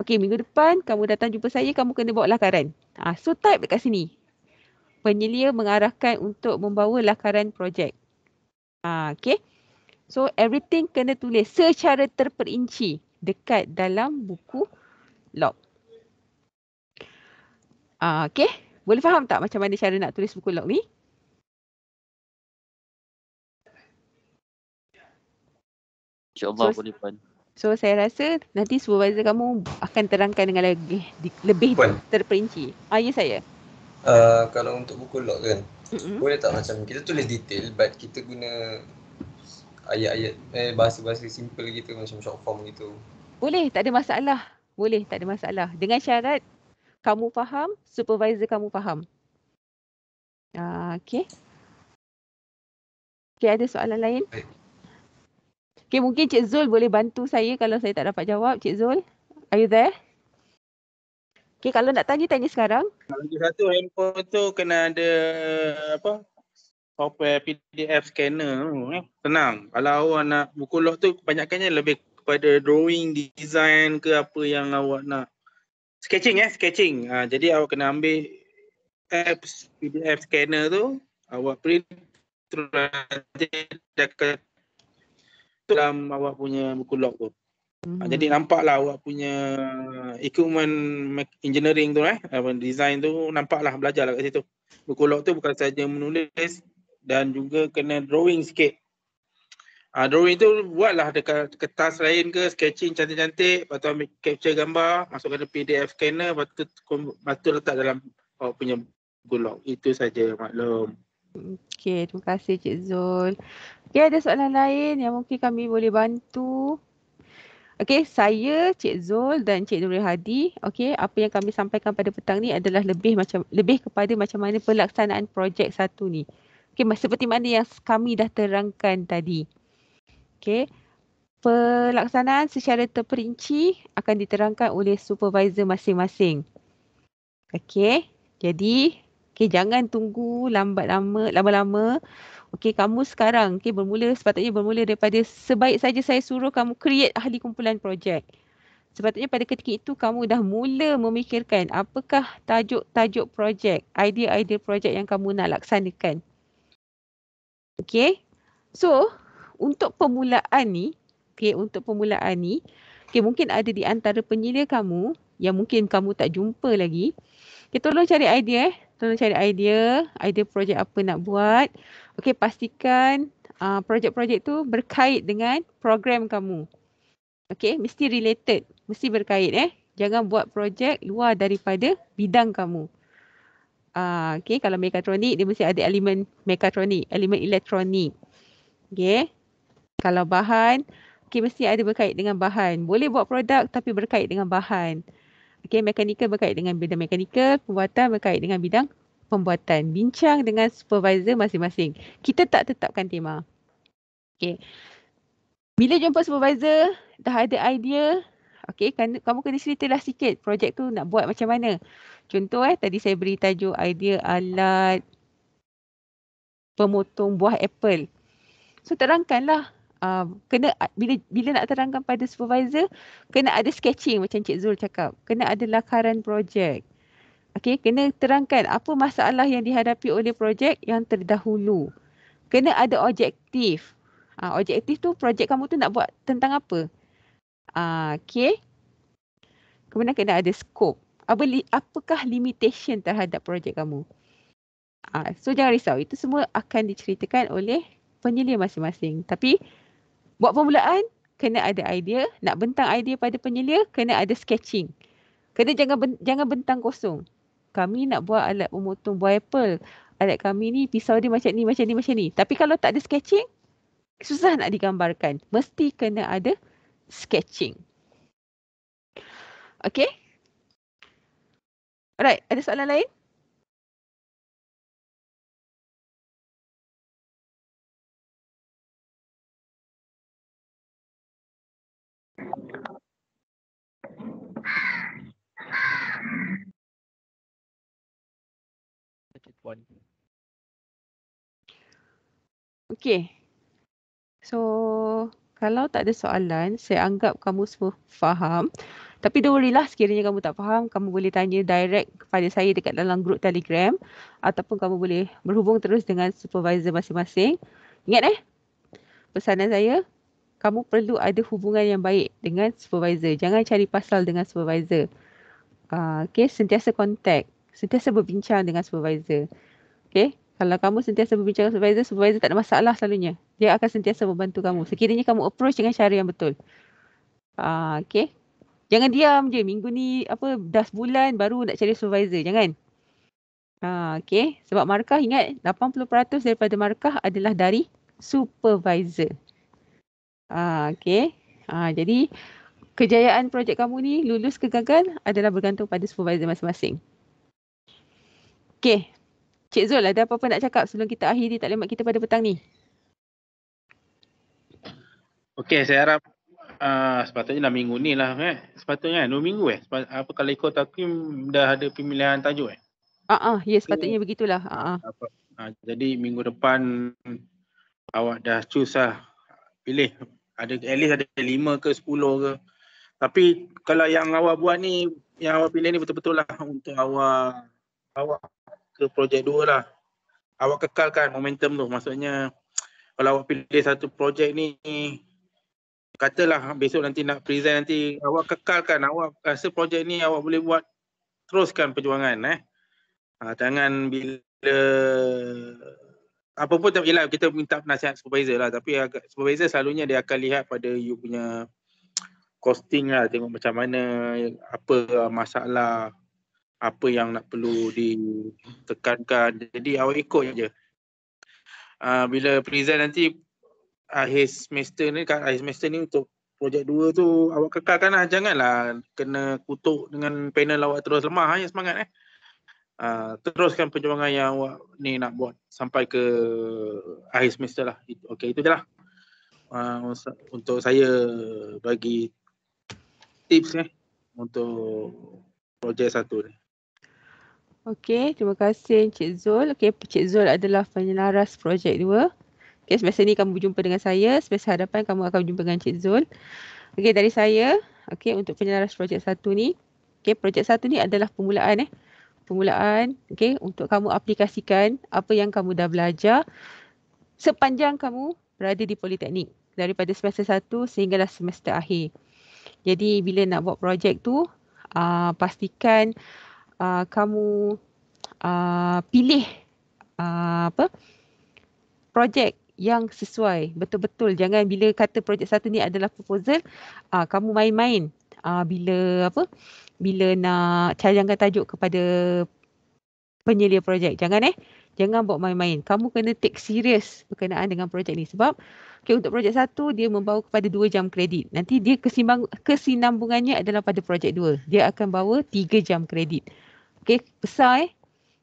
okay minggu depan kamu datang jumpa saya, kamu kena bawa lakaran. Ha, so type dekat sini. Penyelia mengarahkan untuk membawa lakaran projek. Ah, okay. So everything kena tulis secara terperinci dekat dalam buku log. Ah, okay. Boleh faham tak macam mana cara nak tulis buku log ni? InsyaAllah so, boleh pun. So saya rasa nanti supervisor kamu akan terangkan dengan lagi, lebih Puan. terperinci. Ah, ya, saya. Uh, kalau untuk buku log kan, mm-hmm. boleh tak macam kita tulis detail but kita guna ayat-ayat eh bahasa-bahasa simple gitu macam short form gitu. Boleh, tak ada masalah. Boleh, tak ada masalah. Dengan syarat kamu faham, supervisor kamu faham. Ah, okay. Okay, ada soalan lain? Okay, mungkin Cik Zul boleh bantu saya kalau saya tak dapat jawab. Cik Zul, are you there? Okay, kalau nak tanya, tanya sekarang. Lagi satu, handphone tu kena ada apa? software PDF scanner tu. Eh? Tenang. Kalau awak nak buku log tu, kebanyakannya lebih kepada drawing, design ke apa yang awak nak. Sketching eh, sketching. Ha, jadi awak kena ambil apps PDF scanner tu, awak print terus dalam awak punya buku log tu. Mm-hmm. Jadi nampaklah awak punya equipment engineering tu eh apa design tu nampaklah belajarlah kat situ. Buku log tu bukan saja menulis dan juga kena drawing sikit. Uh, drawing tu buatlah dekat kertas lain ke sketching cantik-cantik lepas tu ambil capture gambar masukkan dalam PDF scanner lepas tu, lepas tu letak dalam awak punya gulok itu saja maklum Okay terima kasih Cik Zul Okay ada soalan lain yang mungkin kami boleh bantu Okey, saya Cik Zul dan Cik Nurul Hadi, okey, apa yang kami sampaikan pada petang ni adalah lebih macam lebih kepada macam mana pelaksanaan projek satu ni. Okey, seperti mana yang kami dah terangkan tadi. Okey. Pelaksanaan secara terperinci akan diterangkan oleh supervisor masing-masing. Okey. Jadi, okey jangan tunggu lambat lama lama-lama Okey, kamu sekarang okey, bermula sepatutnya bermula daripada sebaik saja saya suruh kamu create ahli kumpulan projek. Sepatutnya pada ketika itu kamu dah mula memikirkan apakah tajuk-tajuk projek, idea-idea projek yang kamu nak laksanakan. Okey, So, untuk permulaan ni, okey, untuk permulaan ni, okey, mungkin ada di antara penyelia kamu yang mungkin kamu tak jumpa lagi. Okay, tolong cari idea eh tolong cari idea, idea projek apa nak buat. Okey, pastikan uh, projek-projek tu berkait dengan program kamu. Okey, mesti related, mesti berkait eh. Jangan buat projek luar daripada bidang kamu. Uh, ah, okay, kalau mekatronik, dia mesti ada elemen mekatronik, elemen elektronik. Okay. Kalau bahan, okay, mesti ada berkait dengan bahan. Boleh buat produk tapi berkait dengan bahan. Okay, mekanikal berkait dengan bidang mekanikal, pembuatan berkait dengan bidang pembuatan. Bincang dengan supervisor masing-masing. Kita tak tetapkan tema. Okay. Bila jumpa supervisor, dah ada idea, okay, kan, kamu kena ceritalah sikit projek tu nak buat macam mana. Contoh eh, tadi saya beri tajuk idea alat pemotong buah apple. So terangkanlah Um, kena bila bila nak terangkan pada supervisor kena ada sketching macam Cik Zul cakap kena ada lakaran projek Okay, kena terangkan apa masalah yang dihadapi oleh projek yang terdahulu kena ada objektif uh, objektif tu projek kamu tu nak buat tentang apa uh, okey kemudian kena ada scope apa li, apakah limitation terhadap projek kamu uh, so jangan risau itu semua akan diceritakan oleh penyelia masing-masing tapi Buat permulaan, kena ada idea. Nak bentang idea pada penyelia, kena ada sketching. Kena jangan jangan bentang kosong. Kami nak buat alat pemotong buah apple. Alat kami ni, pisau dia macam ni, macam ni, macam ni. Tapi kalau tak ada sketching, susah nak digambarkan. Mesti kena ada sketching. Okay? Alright, ada soalan lain? Okay. So, kalau tak ada soalan, saya anggap kamu semua faham. Tapi don't worry lah, sekiranya kamu tak faham, kamu boleh tanya direct kepada saya dekat dalam grup telegram ataupun kamu boleh berhubung terus dengan supervisor masing-masing. Ingat eh, pesanan saya, kamu perlu ada hubungan yang baik dengan supervisor. Jangan cari pasal dengan supervisor. Uh, ah, okay, sentiasa kontak. Sentiasa berbincang dengan supervisor. Okay, kalau kamu sentiasa berbincang dengan supervisor, supervisor tak ada masalah selalunya. Dia akan sentiasa membantu kamu. Sekiranya kamu approach dengan cara yang betul. Uh, ah, okay, jangan diam je. Minggu ni, apa, dah sebulan baru nak cari supervisor. Jangan. Uh, ah, okay, sebab markah ingat 80% daripada markah adalah dari supervisor. Ah, okay. Ah, jadi kejayaan projek kamu ni lulus ke gagal adalah bergantung pada supervisor masing-masing. Okay. Cik Zul ada apa-apa nak cakap sebelum kita akhiri taklimat kita pada petang ni? Okay saya harap uh, sepatutnya dah minggu ni lah eh. Sepatutnya kan? Dua minggu eh? apa kalau ikut takrim dah ada pemilihan tajuk eh? Ah uh-uh, ah, yes, ya, sepatutnya begitulah. uh-uh. uh, jadi minggu depan awak dah choose lah pilih ada at least ada lima ke sepuluh ke tapi kalau yang awak buat ni yang awak pilih ni betul-betul lah untuk awak awak ke projek dua lah awak kekalkan momentum tu maksudnya kalau awak pilih satu projek ni katalah besok nanti nak present nanti awak kekalkan awak rasa projek ni awak boleh buat teruskan perjuangan eh ah, jangan bila apa pun tak yalah kita minta nasihat supervisor lah tapi agak, supervisor selalunya dia akan lihat pada you punya costing lah tengok macam mana apa uh, masalah apa yang nak perlu ditekankan jadi awak ikut je uh, bila present nanti akhir semester ni kan akhir semester ni untuk projek dua tu awak kekalkan lah janganlah kena kutuk dengan panel awak terus lemah hanya semangat eh Ah, teruskan perjuangan yang awak ni nak buat sampai ke akhir semester lah. Okey, itu je lah. Uh, untuk saya bagi tips eh, untuk projek satu ni. Okey, terima kasih Encik Zul. Okey, Encik Zul adalah penyelaras projek dua. Okay, semasa ni kamu berjumpa dengan saya. semasa hadapan kamu akan berjumpa dengan Encik Zul. Okey, dari saya, Okay, untuk penyelaras projek satu ni. Okay, projek satu ni adalah permulaan eh permulaan okay, untuk kamu aplikasikan apa yang kamu dah belajar sepanjang kamu berada di Politeknik daripada semester 1 sehinggalah semester akhir. Jadi bila nak buat projek tu, uh, pastikan uh, kamu uh, pilih uh, apa projek yang sesuai betul-betul. Jangan bila kata projek satu ni adalah proposal, uh, kamu main-main. Uh, bila apa bila nak cayangkan tajuk kepada penyelia projek. Jangan eh. Jangan buat main-main. Kamu kena take serious berkenaan dengan projek ni sebab okay, untuk projek satu dia membawa kepada dua jam kredit. Nanti dia kesimbang, kesinambungannya adalah pada projek dua. Dia akan bawa tiga jam kredit. Okay, besar eh.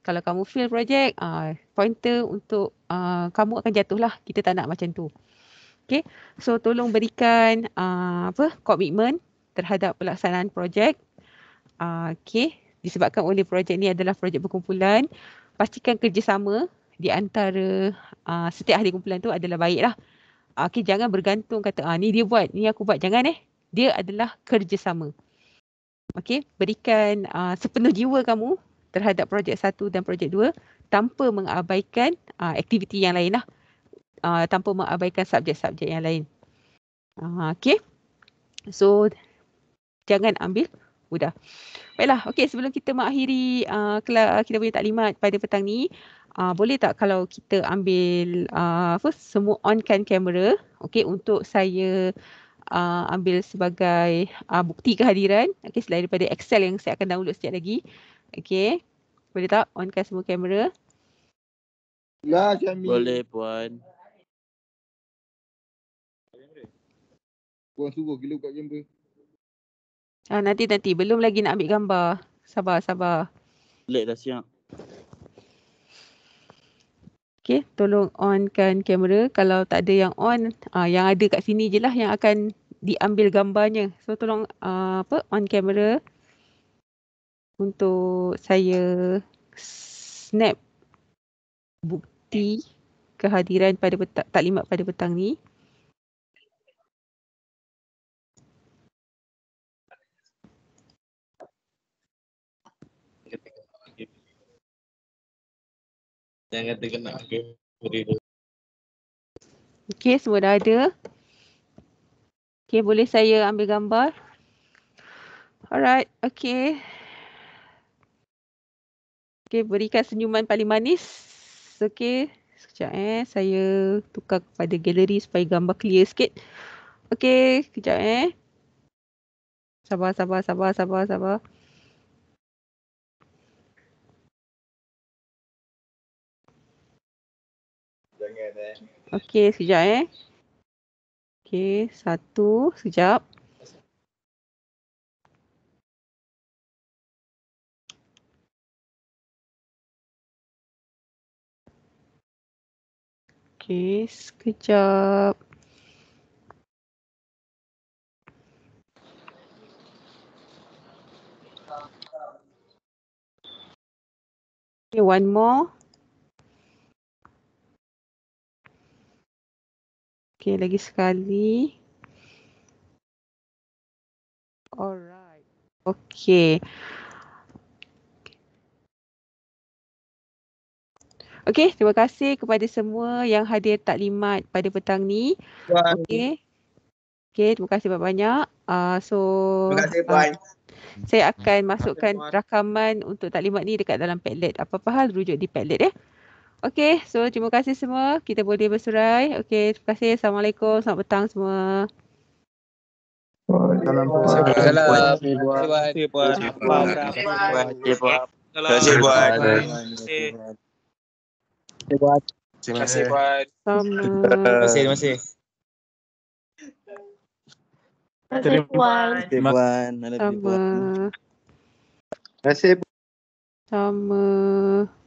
Kalau kamu fail projek, uh, pointer untuk uh, kamu akan jatuh lah. Kita tak nak macam tu. Okay, so tolong berikan uh, apa komitmen terhadap pelaksanaan projek. Uh, ah, okay, disebabkan oleh projek ni adalah projek berkumpulan, pastikan kerjasama di antara uh, setiap ahli kumpulan tu adalah baiklah. Uh, ah, okay, jangan bergantung kata ah, ni dia buat, ni aku buat. Jangan eh. Dia adalah kerjasama. Okay, berikan uh, sepenuh jiwa kamu terhadap projek satu dan projek dua tanpa mengabaikan uh, aktiviti yang lain lah. Uh, tanpa mengabaikan subjek-subjek yang lain. Uh, okay. So, jangan ambil mudah. Baiklah, okey sebelum kita mengakhiri uh, uh, kita punya taklimat pada petang ni, uh, boleh tak kalau kita ambil uh, apa uh, semua onkan kamera, okey untuk saya uh, ambil sebagai uh, bukti kehadiran, okey selain daripada Excel yang saya akan download setiap lagi. Okey. Boleh tak onkan semua kamera? Lah, ya, Jamie. Boleh, puan. Puan suruh gila buka kamera. Ah, nanti nanti belum lagi nak ambil gambar. Sabar sabar. Lek dah siap. Okay, tolong onkan kamera. Kalau tak ada yang on, ah, yang ada kat sini je lah yang akan diambil gambarnya. So tolong uh, apa on kamera untuk saya snap bukti kehadiran pada petang, taklimat pada petang ni. Jangan kata kena Okey semua dah ada. Okey boleh saya ambil gambar? Alright, okey. Okey berikan senyuman paling manis. Okey. Sekejap eh saya tukar kepada galeri supaya gambar clear sikit. Okey, kejap eh. Sabar sabar sabar sabar sabar. Okey, sekejap eh. Okey, satu, sekejap. Okey, sekejap. Okay, one more. Okay, lagi sekali. Alright. Okay. Okay, terima kasih kepada semua yang hadir taklimat pada petang ni. Okay. Okay, terima kasih banyak-banyak. Uh, so, terima kasih, Puan. Uh, saya akan masukkan rakaman untuk taklimat ni dekat dalam Padlet. Apa-apa hal, rujuk di Padlet eh. Ya. Okay, so terima kasih semua. Kita boleh bersurai. Okay, terima kasih. Assalamualaikum. Selamat petang semua. Assalamualaikum. Terima kasih. Terima kasih. Terima kasih. Terima kasih. Terima kasih. Terima kasih. Terima kasih. Terima kasih. Terima kasih. Terima kasih. Terima kasih. Terima kasih. Terima kasih. Terima kasih. Terima kasih.